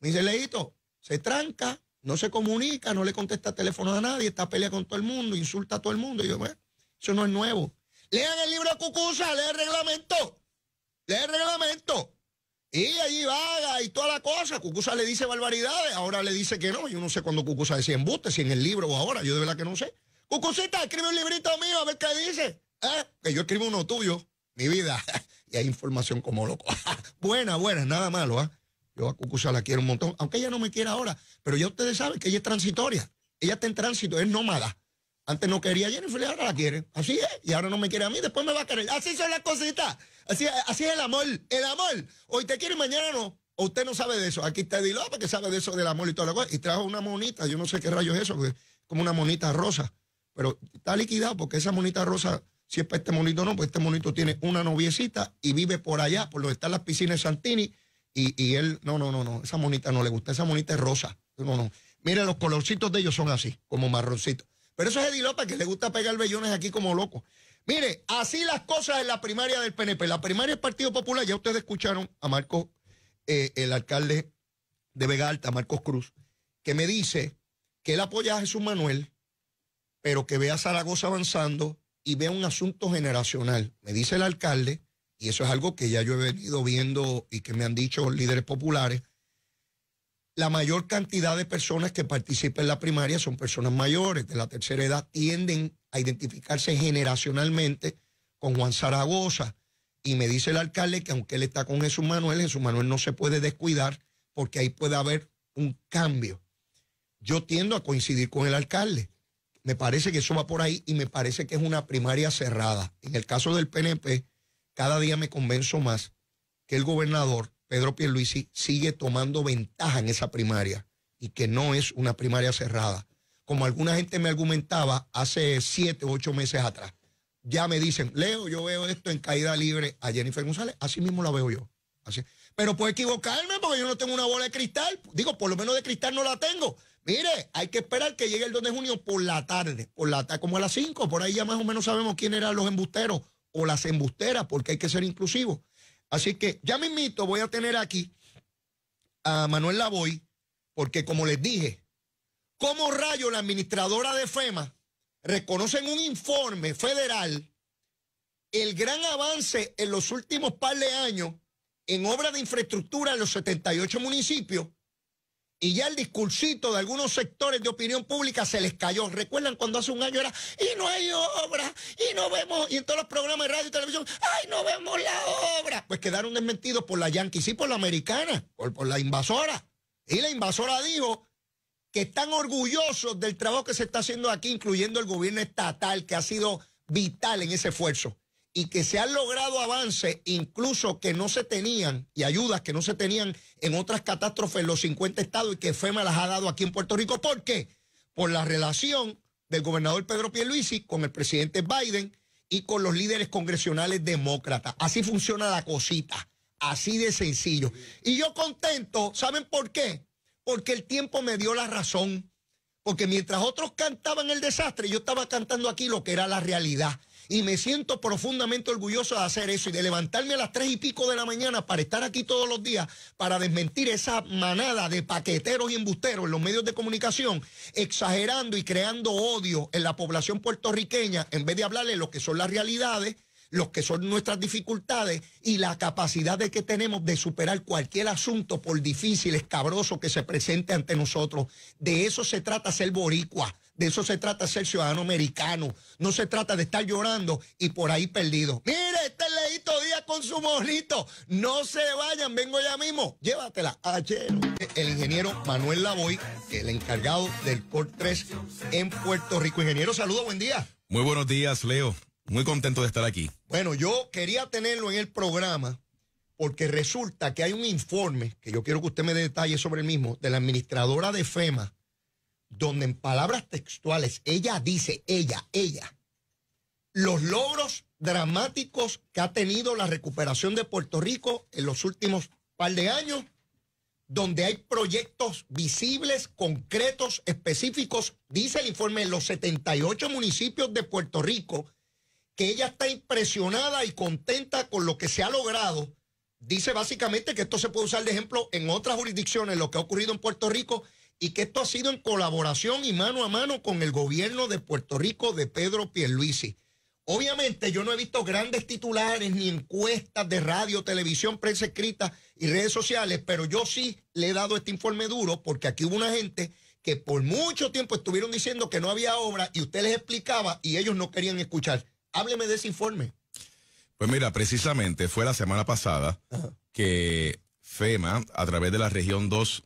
Me dice, Leito, se tranca, no se comunica, no le contesta teléfono a nadie, está pelea con todo el mundo, insulta a todo el mundo. Y yo, bueno, eso no es nuevo. Lean el libro de Cucusa, lea el reglamento, lea el reglamento. Y allí vaga y toda la cosa. Cucusa le dice barbaridades, ahora le dice que no. Yo no sé cuándo Cucusa decía embuste, si en el libro o ahora, yo de verdad que no sé. Cucucita, escribe un librito mío a ver qué dice. Ah, que yo escribo uno tuyo, mi vida. (laughs) y hay información como loco. (laughs) buena, buena, nada malo. ¿ah? Yo a Cucusa la quiero un montón, aunque ella no me quiera ahora. Pero ya ustedes saben que ella es transitoria. Ella está en tránsito, es nómada. Antes no quería a Jennifer ahora la quiere. Así es. Y ahora no me quiere a mí, después me va a querer. Así son las cositas. Así, es el amor. El amor. Hoy te quiere y mañana no. O usted no sabe de eso. Aquí está Dilopa que sabe de eso del amor y toda la cosa. Y trajo una monita, yo no sé qué rayos es eso, como una monita rosa. Pero está liquidado porque esa monita rosa, si es para este monito no, pues este monito tiene una noviecita y vive por allá, por donde están las piscinas Santini. Y, él, no, no, no, no, esa monita no le gusta, esa monita es rosa. No, no. Mire, los colorcitos de ellos son así, como marroncitos. Pero eso es Eddie que le gusta pegar bellones aquí como loco. Mire, así las cosas en la primaria del PNP. La primaria del Partido Popular, ya ustedes escucharon a Marcos, eh, el alcalde de Vega Alta, Marcos Cruz, que me dice que él apoya a Jesús Manuel pero que vea Zaragoza avanzando y vea un asunto generacional. Me dice el alcalde, y eso es algo que ya yo he venido viendo y que me han dicho líderes populares, la mayor cantidad de personas que participan en la primaria son personas mayores, de la tercera edad, tienden a identificarse generacionalmente con Juan Zaragoza. Y me dice el alcalde que aunque él está con Jesús Manuel, Jesús Manuel no se puede descuidar porque ahí puede haber un cambio. Yo tiendo a coincidir con el alcalde. Me parece que eso va por ahí y me parece que es una primaria cerrada. En el caso del PNP, cada día me convenzo más que el gobernador Pedro Pierluisi sigue tomando ventaja en esa primaria y que no es una primaria cerrada. Como alguna gente me argumentaba hace siete u ocho meses atrás, ya me dicen, Leo, yo veo esto en caída libre a Jennifer González, así mismo la veo yo. Así. Pero puedo equivocarme porque yo no tengo una bola de cristal. Digo, por lo menos de cristal no la tengo. Mire, hay que esperar que llegue el 2 de junio por la tarde, por la tarde, como a las 5, por ahí ya más o menos sabemos quién eran los embusteros o las embusteras, porque hay que ser inclusivo. Así que ya me invito, voy a tener aquí a Manuel Lavoy, porque como les dije, ¿cómo rayo la administradora de FEMA reconoce en un informe federal el gran avance en los últimos par de años en obra de infraestructura en los 78 municipios y ya el discursito de algunos sectores de opinión pública se les cayó. ¿Recuerdan cuando hace un año era, y no hay obra, y no vemos, y en todos los programas de radio y televisión, ay, no vemos la obra? Pues quedaron desmentidos por la Yankee, sí, por la americana, por, por la invasora. Y la invasora dijo que están orgullosos del trabajo que se está haciendo aquí, incluyendo el gobierno estatal, que ha sido vital en ese esfuerzo y que se han logrado avances incluso que no se tenían y ayudas que no se tenían en otras catástrofes los 50 estados y que FEMA las ha dado aquí en Puerto Rico. ¿Por qué? Por la relación del gobernador Pedro Pierluisi con el presidente Biden y con los líderes congresionales demócratas. Así funciona la cosita, así de sencillo. Y yo contento, ¿saben por qué? Porque el tiempo me dio la razón. Porque mientras otros cantaban el desastre, yo estaba cantando aquí lo que era la realidad. Y me siento profundamente orgulloso de hacer eso y de levantarme a las tres y pico de la mañana para estar aquí todos los días para desmentir esa manada de paqueteros y embusteros en los medios de comunicación, exagerando y creando odio en la población puertorriqueña en vez de hablarle lo que son las realidades lo que son nuestras dificultades y la capacidad de que tenemos de superar cualquier asunto por difícil, escabroso que se presente ante nosotros. De eso se trata ser boricua. De eso se trata ser ciudadano americano. No se trata de estar llorando y por ahí perdido. Mire, este leíto día con su morrito. No se vayan, vengo ya mismo. Llévatela. Ayer. El ingeniero Manuel Lavoy, el encargado del Port 3 en Puerto Rico. Ingeniero, saludo, buen día. Muy buenos días, Leo. Muy contento de estar aquí. Bueno, yo quería tenerlo en el programa porque resulta que hay un informe que yo quiero que usted me detalle sobre el mismo de la administradora de FEMA donde en palabras textuales ella dice, ella, ella, los logros dramáticos que ha tenido la recuperación de Puerto Rico en los últimos par de años, donde hay proyectos visibles, concretos, específicos, dice el informe, de los 78 municipios de Puerto Rico, que ella está impresionada y contenta con lo que se ha logrado. Dice básicamente que esto se puede usar de ejemplo en otras jurisdicciones, lo que ha ocurrido en Puerto Rico, y que esto ha sido en colaboración y mano a mano con el gobierno de Puerto Rico de Pedro Pierluisi. Obviamente yo no he visto grandes titulares ni encuestas de radio, televisión, prensa escrita y redes sociales, pero yo sí le he dado este informe duro porque aquí hubo una gente que por mucho tiempo estuvieron diciendo que no había obra y usted les explicaba y ellos no querían escuchar. Hábleme de ese informe. Pues mira, precisamente fue la semana pasada que FEMA, a través de la región 2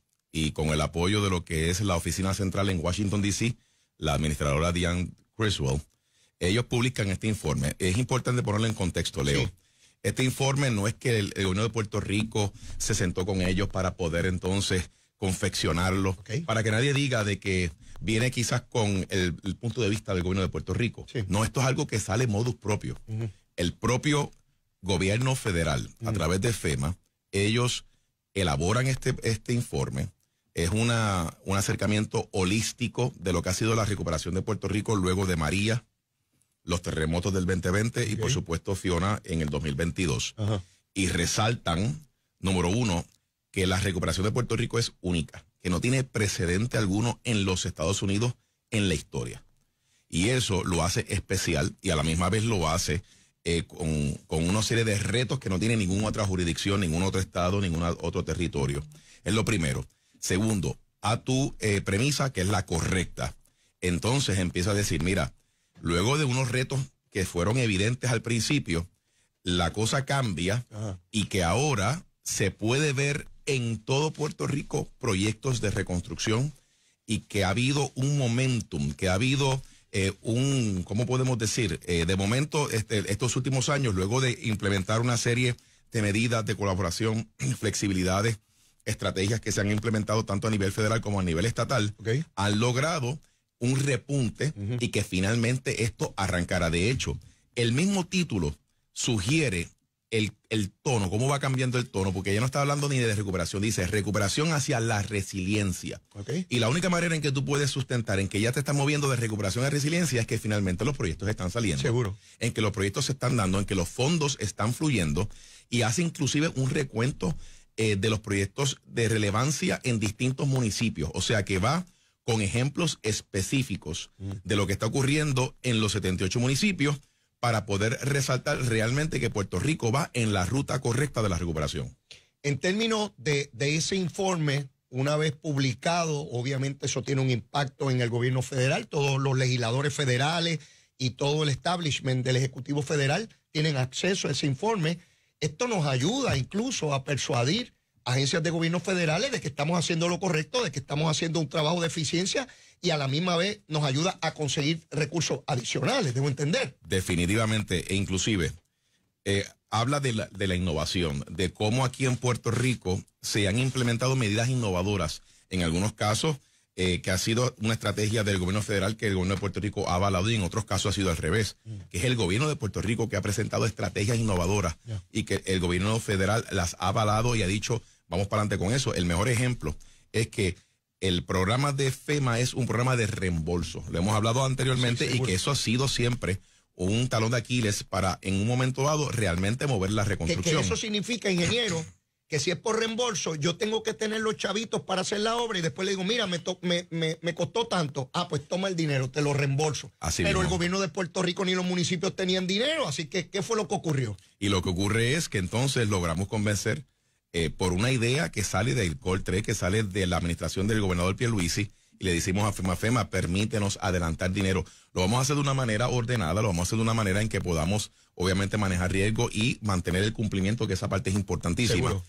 y con el apoyo de lo que es la oficina central en Washington, D.C., la administradora Diane Criswell, ellos publican este informe. Es importante ponerlo en contexto, Leo. Este informe no es que el, gobierno de Puerto Rico se sentó con ellos para poder entonces confeccionarlo, para que nadie diga de que viene quizás con el, punto de vista del gobierno de Puerto Rico. No, esto es algo que sale modus propio. El propio gobierno federal, a través de FEMA, ellos elaboran este, este informe, es una, un acercamiento holístico de lo que ha sido la recuperación de Puerto Rico luego de María, los terremotos del 2020 y por supuesto Fiona en el 2022. Y resaltan, número uno, que la recuperación de Puerto Rico es única, que no tiene precedente alguno en los Estados Unidos en la historia. Y eso lo hace especial y a la misma vez lo hace eh, con, con, una serie de retos que no tiene ninguna otra jurisdicción, ningún otro estado, ningún otro territorio. Es lo primero. Segundo, a tu eh, premisa que es la correcta. Entonces empieza a decir, mira, luego de unos retos que fueron evidentes al principio, la cosa cambia y que ahora se puede ver en todo Puerto Rico proyectos de reconstrucción y que ha habido un momentum, que ha habido eh, un, ¿cómo podemos decir? Eh, de momento, este, estos últimos años, luego de implementar una serie de medidas de colaboración, flexibilidades estrategias que se han implementado tanto a nivel federal como a nivel estatal, han logrado un repunte y que finalmente esto arrancará. De hecho, el mismo título sugiere el, tono, cómo va cambiando el tono, porque ella no está hablando ni de recuperación, dice recuperación hacia la resiliencia. Y la única manera en que tú puedes sustentar en que ya te estás moviendo de recuperación a resiliencia es que finalmente los proyectos están saliendo. Seguro. En que los proyectos se están dando, en que los fondos están fluyendo y hace inclusive un recuento eh, de los proyectos de relevancia en distintos municipios. O sea que va con ejemplos específicos mm. de lo que está ocurriendo en los 78 municipios para poder resaltar realmente que Puerto Rico va en la ruta correcta de la recuperación. En términos de, de ese informe, una vez publicado, obviamente eso tiene un impacto en el gobierno federal, todos los legisladores federales y todo el establishment del Ejecutivo Federal tienen acceso a ese informe esto nos ayuda incluso a persuadir agencias de gobierno federales de que estamos haciendo lo correcto, de que estamos haciendo un trabajo de eficiencia y a la misma vez nos ayuda a conseguir recursos adicionales, debo entender. Definitivamente, e inclusive eh, habla de la, de la innovación, de cómo aquí en Puerto Rico se han implementado medidas innovadoras, en algunos casos eh, que ha sido una estrategia del gobierno federal que el gobierno de Puerto Rico ha avalado y en otros casos ha sido al revés, mm. que es el gobierno de Puerto Rico que ha presentado estrategias innovadoras y que el gobierno federal las ha avalado y ha dicho, vamos para adelante con eso. El mejor ejemplo es que el programa de FEMA es un programa de reembolso, lo hemos hablado anteriormente y que eso ha sido siempre un talón de Aquiles para en un momento dado realmente mover la reconstrucción. eso significa, ingeniero que si es por reembolso, yo tengo que tener los chavitos para hacer la obra y después le digo, mira, me, me, costó tanto. Ah, pues toma el dinero, te lo reembolso. Pero el gobierno de Puerto Rico ni los municipios tenían dinero, así que ¿qué fue lo que ocurrió? Y lo que ocurre es que entonces logramos convencer eh, por una idea que sale del Col 3, que sale de la administración del gobernador Pierluisi, y le decimos a FEMA, FEMA, permítenos adelantar dinero. Lo vamos a hacer de una manera ordenada, lo vamos a hacer de una manera en que podamos, obviamente, manejar riesgo y mantener el cumplimiento, que esa parte es importantísima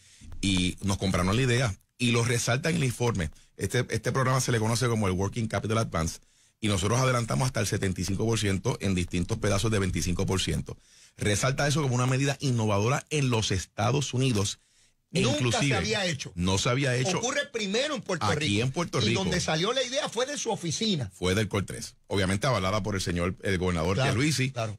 y nos compraron la idea y lo resalta en el informe. Este, este programa se le conoce como el Working Capital Advance y nosotros adelantamos hasta el 75% en distintos pedazos de 25%. Resalta eso como una medida innovadora en los Estados Unidos. E Nunca se había hecho. No se había hecho. Ocurre primero en Puerto Rico. Aquí en Puerto Rico. Y donde salió la idea fue de su oficina. Fue del COL 3. Obviamente avalada por el señor el gobernador claro,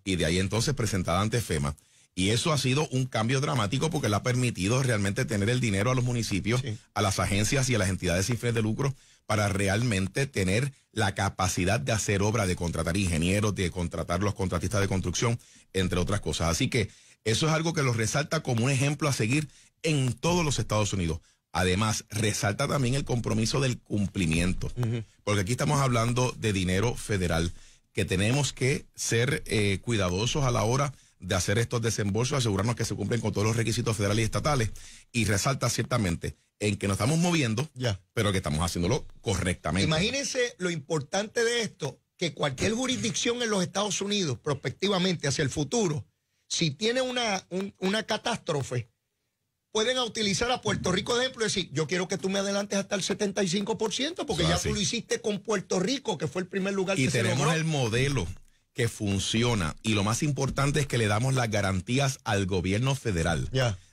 Y de ahí entonces presentada ante FEMA. Y eso ha sido un cambio dramático porque le ha permitido realmente tener el dinero a los municipios, a las agencias y a las entidades sin fines de lucro para realmente tener la capacidad de hacer obra, de contratar ingenieros, de contratar los contratistas de construcción, entre otras cosas. Así que eso es algo que los resalta como un ejemplo a seguir en todos los Estados Unidos. Además, resalta también el compromiso del cumplimiento, porque aquí estamos hablando de dinero federal, que tenemos que ser eh, cuidadosos a la hora de hacer estos desembolsos, asegurarnos que se cumplen con todos los requisitos federales y estatales. Y resalta ciertamente en que nos estamos moviendo, ya. pero que estamos haciéndolo correctamente. Imagínense lo importante de esto, que cualquier jurisdicción en los Estados Unidos, prospectivamente hacia el futuro, si tiene una, una catástrofe, pueden utilizar a Puerto Rico por ejemplo y decir, yo quiero que tú me adelantes hasta el 75%, porque ya tú lo hiciste con Puerto Rico, que fue el primer lugar y tenemos el modelo que funciona y lo más importante es que le damos las garantías al gobierno federal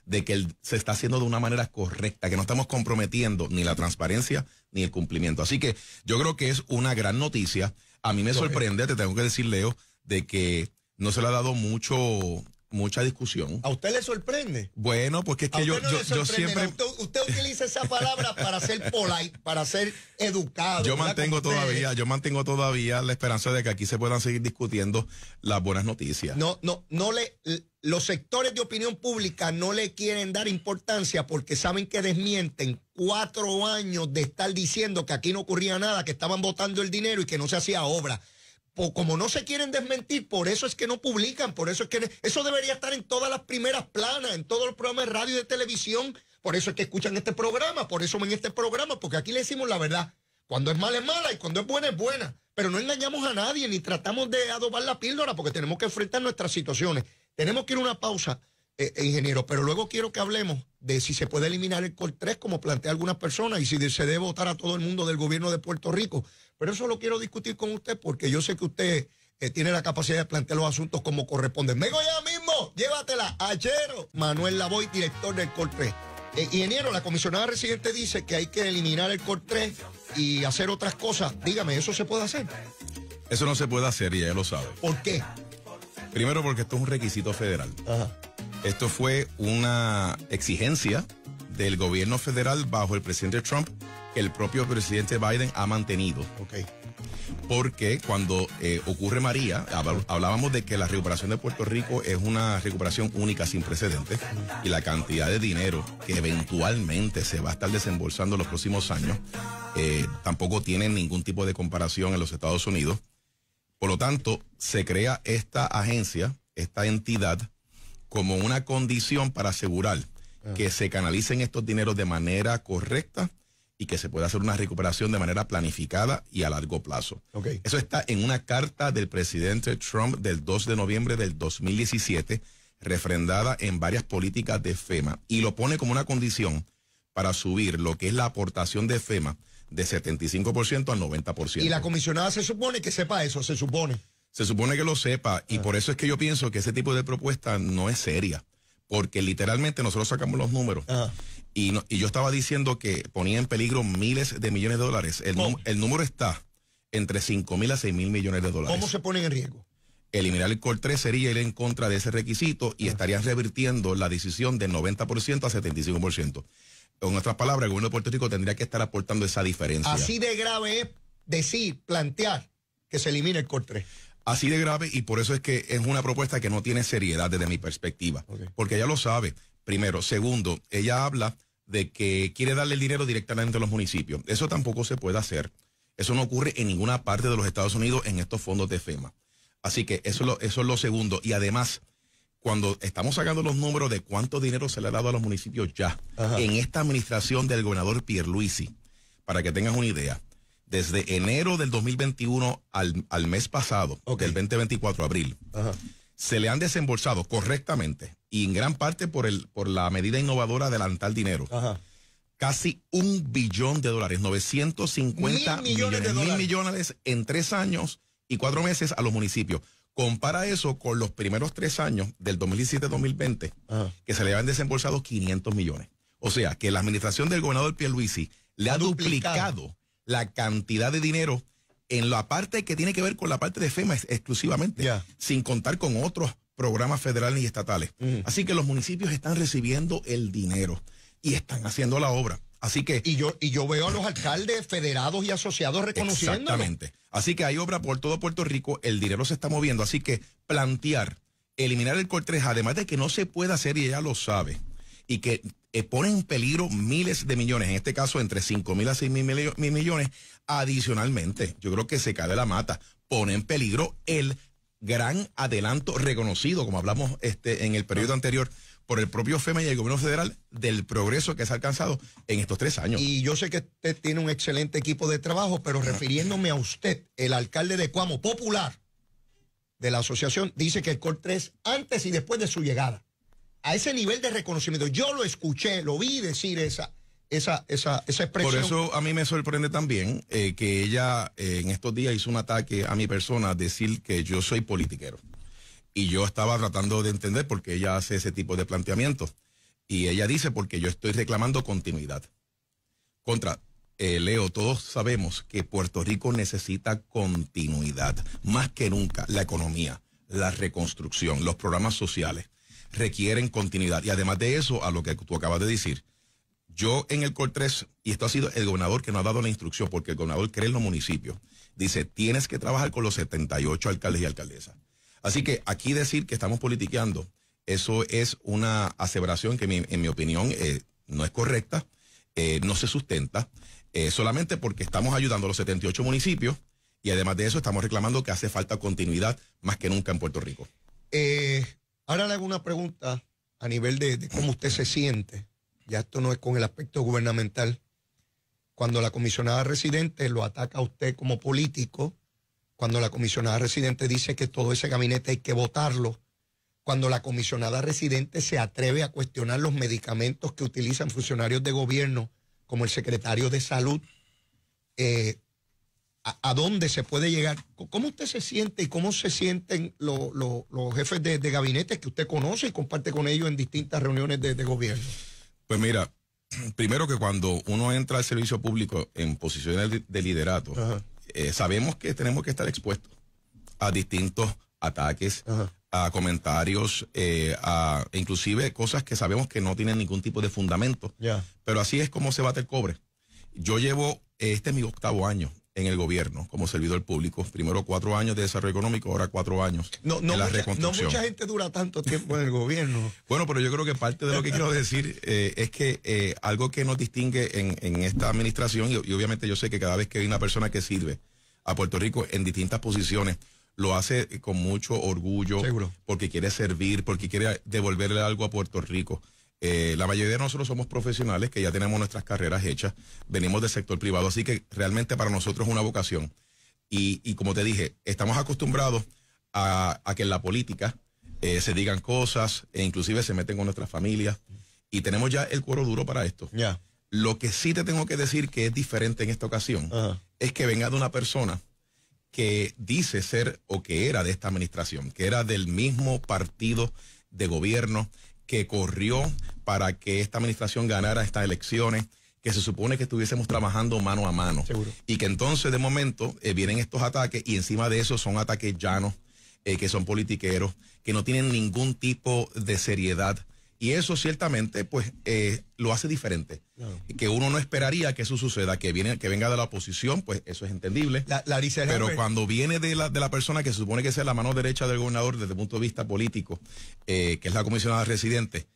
de que se está haciendo de una manera correcta, que no estamos comprometiendo ni la transparencia ni el cumplimiento. Así que yo creo que es una gran noticia. A mí me sorprende, te tengo que decir, Leo, de que no se le ha dado mucho mucha discusión. ¿A usted le sorprende? Bueno, porque pues es que yo, siempre... usted, utiliza esa palabra para ser polite, para ser educado. Yo mantengo todavía, yo mantengo todavía la esperanza de que aquí se puedan seguir discutiendo las buenas noticias. No, no, no le... Los sectores de opinión pública no le quieren dar importancia porque saben que desmienten cuatro años de estar diciendo que aquí no ocurría nada, que estaban votando el dinero y que no se hacía obra o como no se quieren desmentir, por eso es que no publican, por eso es que eso debería estar en todas las primeras planas, en todos los programas de radio y de televisión, por eso es que escuchan este programa, por eso ven este programa, porque aquí le decimos la verdad. Cuando es mala es mala y cuando es buena es buena. Pero no engañamos a nadie ni tratamos de adobar la píldora porque tenemos que enfrentar nuestras situaciones. Tenemos que ir a una pausa, eh, eh, ingeniero, pero luego quiero que hablemos de si se puede eliminar el COL 3 como plantea algunas personas y si se debe votar a todo el mundo del gobierno de Puerto Rico. Pero eso lo quiero discutir con usted porque yo sé que usted eh, tiene la capacidad de plantear los asuntos como corresponde. Vengo ya mismo, llévatela. Ayer, Manuel Lavoy, director del Col 3. Eh, ingeniero, la comisionada residente dice que hay que eliminar el Col 3 y hacer otras cosas. Dígame, ¿eso se puede hacer? Eso no se puede hacer y ella lo sabe. ¿Por qué? Primero porque esto es un requisito federal. Esto fue una exigencia del gobierno federal bajo el presidente Trump el propio presidente Biden ha mantenido. Porque cuando eh, ocurre María, hablábamos de que la recuperación de Puerto Rico es una recuperación única sin precedentes y la cantidad de dinero que eventualmente se va a estar desembolsando en los próximos años eh, tampoco tiene ningún tipo de comparación en los Estados Unidos. Por lo tanto, se crea esta agencia, esta entidad, como una condición para asegurar ah. que se canalicen estos dineros de manera correcta y que se pueda hacer una recuperación de manera planificada y a largo plazo. Eso está en una carta del presidente Trump del 2 de noviembre del 2017, refrendada en varias políticas de FEMA, y lo pone como una condición para subir lo que es la aportación de FEMA de 75% al 90%. Y la comisionada se supone que sepa eso, se supone. Se supone que lo sepa, y ah. por eso es que yo pienso que ese tipo de propuesta no es seria, porque literalmente nosotros sacamos los números. Ah. Y, yo estaba diciendo que ponía en peligro miles de millones de dólares. El, número está entre 5 mil a 6 mil millones de dólares. ¿Cómo se ponen en riesgo? Eliminar el COR 3 sería ir en contra de ese requisito y ah. estarían revirtiendo la decisión del 90% a 75%. En otras palabras, el gobierno de Puerto Rico tendría que estar aportando esa diferencia. Así de grave es decir, plantear que se elimine el COR 3 así de grave y por eso es que es una propuesta que no tiene seriedad desde mi perspectiva. Porque ya lo sabe, Primero. Segundo, ella habla de que quiere darle el dinero directamente a los municipios. Eso tampoco se puede hacer. Eso no ocurre en ninguna parte de los Estados Unidos en estos fondos de FEMA. Así que eso es lo, es segundo. Y además, cuando estamos sacando los números de cuánto dinero se le ha dado a los municipios ya, en esta administración del gobernador Pierluisi, para que tengas una idea, desde enero del 2021 al, al mes pasado, okay. del 2024, abril, se le han desembolsado correctamente y en gran parte por, el, por la medida innovadora de adelantar dinero. Casi un billón de dólares, 950 millones, de millones en tres años y cuatro meses a los municipios. Compara eso con los primeros tres años del 2017-2020, que se le habían desembolsado 500 millones. O sea, que la administración del gobernador Pierluisi le ha, duplicado. la cantidad de dinero en la parte que tiene que ver con la parte de FEMA exclusivamente, sin contar con otros programas federales y estatales. Así que los municipios están recibiendo el dinero y están haciendo la obra. Así que y yo y yo veo a los alcaldes federados y asociados reconociendo exactamente. Así que hay obra por todo Puerto Rico, el dinero se está moviendo, así que plantear eliminar el cortreja, además de que no se puede hacer y ella lo sabe y que eh, pone en peligro miles de millones, en este caso entre 5 mil a 6 mil millones, adicionalmente, yo creo que se cae la mata, pone en peligro el gran adelanto reconocido, como hablamos este, en el periodo ah. anterior, por el propio FEMA y el gobierno federal del progreso que se ha alcanzado en estos tres años. Y yo sé que usted tiene un excelente equipo de trabajo, pero refiriéndome a usted, el alcalde de Cuamo, popular de la asociación, dice que el Cor 3 antes y después de su llegada. A ese nivel de reconocimiento, yo lo escuché, lo vi decir esa, esa, esa, expresión. Por eso a mí me sorprende también eh, que ella eh, en estos días hizo un ataque a mi persona, decir que yo soy politiquero. Y yo estaba tratando de entender por qué ella hace ese tipo de planteamientos. Y ella dice, porque yo estoy reclamando continuidad. Contra, eh, Leo, todos sabemos que Puerto Rico necesita continuidad, más que nunca, la economía, la reconstrucción, los programas sociales requieren continuidad. Y además de eso, a lo que tú acabas de decir, yo en el COR 3, y esto ha sido el gobernador que nos ha dado la instrucción, porque el gobernador cree en los municipios, dice, tienes que trabajar con los 78 alcaldes y alcaldesas. Así que aquí decir que estamos politiqueando, eso es una aseveración que en mi opinión eh, no es correcta, eh, no se sustenta, eh, solamente porque estamos ayudando a los 78 municipios y además de eso estamos reclamando que hace falta continuidad más que nunca en Puerto Rico. ahora le hago una pregunta a nivel de cómo usted se siente ya esto no es con el aspecto gubernamental, cuando la comisionada residente lo ataca a usted como político, cuando la comisionada residente dice que todo ese gabinete hay que votarlo, cuando la comisionada residente se atreve a cuestionar los medicamentos que utilizan funcionarios de gobierno, como el secretario de salud, eh, a, dónde se puede llegar? ¿Cómo usted se siente y cómo se sienten los jefes de, de gabinetes que usted conoce y comparte con ellos en distintas reuniones de gobierno? Pues mira, (clears throat) primero que cuando uno entra al servicio público en posiciones de liderato, eh, sabemos que tenemos que estar expuestos a distintos ataques, a comentarios, eh, a inclusive cosas que sabemos que no tienen ningún tipo de fundamento. Pero así es como se bate el cobre. Yo llevo, este es mi octavo año en el gobierno como servidor público. Primero cuatro años de desarrollo económico, ahora cuatro años no, no de la No mucha gente dura tanto tiempo en el gobierno. (laughs) bueno, pero yo creo que parte de lo que quiero decir eh, es que eh, algo que nos distingue en, esta administración, y, obviamente yo sé que cada vez que hay una persona que sirve a Puerto Rico en distintas posiciones, lo hace con mucho orgullo, porque quiere servir, porque quiere devolverle algo a Puerto Rico. Eh, la mayoría de nosotros somos profesionales que ya tenemos nuestras carreras hechas, venimos del sector privado, así que realmente para nosotros es una vocación. Y, como te dije, estamos acostumbrados a, que en la política eh, se digan cosas e inclusive se meten con nuestras familias y tenemos ya el cuero duro para esto. ya Lo que sí te tengo que decir que es diferente en esta ocasión es que venga de una persona que dice ser o que era de esta administración, que era del mismo partido de gobierno, que corrió para que esta administración ganara estas elecciones, que se supone que estuviésemos trabajando mano a mano. Y que entonces, de momento, eh, vienen estos ataques y encima de eso son ataques llanos, eh, que son politiqueros, que no tienen ningún tipo de seriedad. Y eso ciertamente, pues, eh, lo hace diferente. Que uno no esperaría que eso suceda, que viene, que venga de la oposición, pues eso es entendible. La, pero cuando viene de la, de la persona que se supone que es la mano derecha del gobernador desde el punto de vista político, eh, que es la comisionada residente,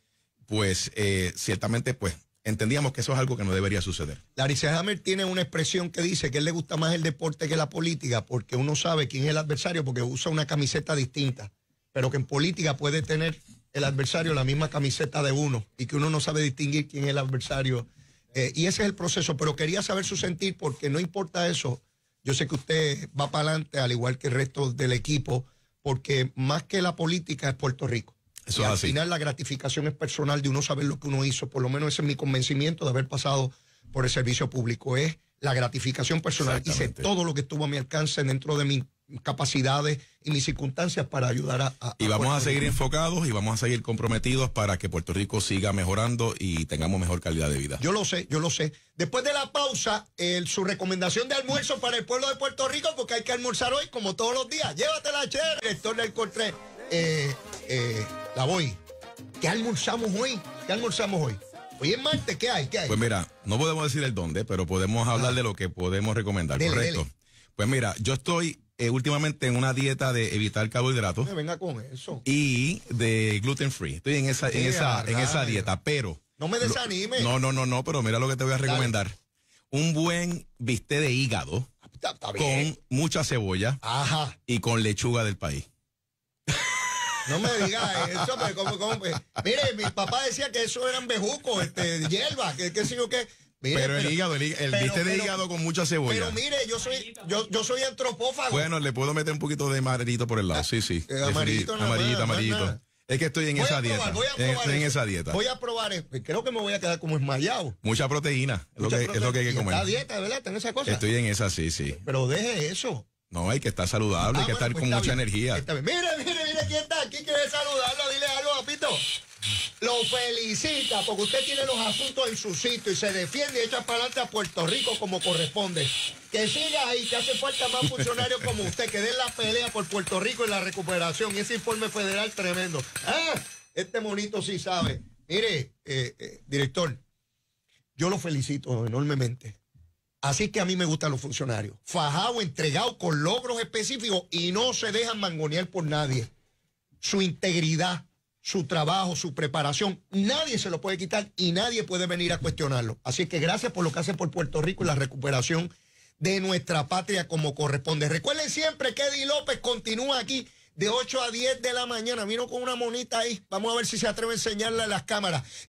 pues eh, ciertamente, pues, entendíamos que eso es algo que no debería suceder. Larissa Hammer tiene una expresión que dice que él le gusta más el deporte que la política, porque uno sabe quién es el adversario, porque usa una camiseta distinta, pero que en política puede tener el adversario la misma camiseta de uno y que uno no sabe distinguir quién es el adversario. Eh, y ese es el proceso, pero quería saber su sentir porque no importa eso, yo sé que usted va para adelante al igual que el resto del equipo, porque más que la política es Puerto Rico. Eso al final la gratificación es personal de uno saber lo que uno hizo, por lo menos ese es mi convencimiento de haber pasado por el servicio público, es la gratificación personal. Hice todo lo que estuvo a mi alcance dentro de mi capacidades y mis circunstancias para ayudar a... y vamos a, seguir enfocados y vamos a seguir comprometidos para que Puerto Rico siga mejorando y tengamos mejor calidad de vida. Yo lo sé, yo lo sé. Después de la pausa, su recomendación de almuerzo para el pueblo de Puerto Rico, porque hay que almorzar hoy como todos los días. Llévatela, che, director del Corte. Eh, eh, la voy. ¿Qué almorzamos hoy? ¿Qué almorzamos hoy? Hoy es martes, ¿qué hay? ¿Qué hay? Pues mira, no podemos decir el dónde, pero podemos hablar ah. de lo que podemos recomendar, correcto. Pues mira, yo estoy eh, últimamente en una dieta de evitar carbohidratos. Eh, venga con eso. Y de gluten free. Estoy en esa, en eh, esa, dieta, pero. No me desanime. No, no, no, no, pero mira lo que te voy a recomendar. Un buen bistec de hígado ah, con mucha cebolla Ajá. y con lechuga del país. (laughs) No me digas eso, pero Mire, mi papá decía que eso eran bejucos, este, hierba, que qué sé yo pero, el hígado, el, viste de hígado con mucha cebolla. Pero mire, yo soy, yo, soy antropófago. Bueno, le puedo meter un poquito de amarillito por el lado. sí, sí. (laughs) Eh, amarillito, amarillito, Es que estoy en esa dieta. Voy a probar estoy en eh, esa dieta. Voy a probar, creo que me voy a quedar como esmayado. Mucha proteína, es, lo, que, es lo que hay que comer. esta dieta, ¿verdad? Está en esa cosa. Estoy en esa, sí, sí. Pero deje eso. No, hay que estar saludable, hay ah, que estar pues con mucha energía. Mire, mire, mire quién está aquí, quiere saludarlo, dile algo, papito lo felicita porque usted tiene los asuntos en su sitio y se defiende y echa para adelante a Puerto Rico como corresponde. Que siga ahí, que hace falta más funcionarios como usted, que den la pelea por Puerto Rico y la recuperación. Y ese informe federal tremendo. Ah, este monito sí sabe. Mire, eh, eh, director, yo lo felicito enormemente. Así que a mí me gustan los funcionarios. Fajado, entregado, con logros específicos y no se dejan mangonear por nadie. Su integridad su trabajo, su preparación. Nadie se lo puede quitar y nadie puede venir a cuestionarlo. Así que gracias por lo que hacen por Puerto Rico y la recuperación de nuestra patria como corresponde. Recuerden siempre que Eddie López continúa aquí de 8 a 10 de la mañana. Vino con una monita ahí. Vamos a ver si se atreve a enseñarle a las cámaras.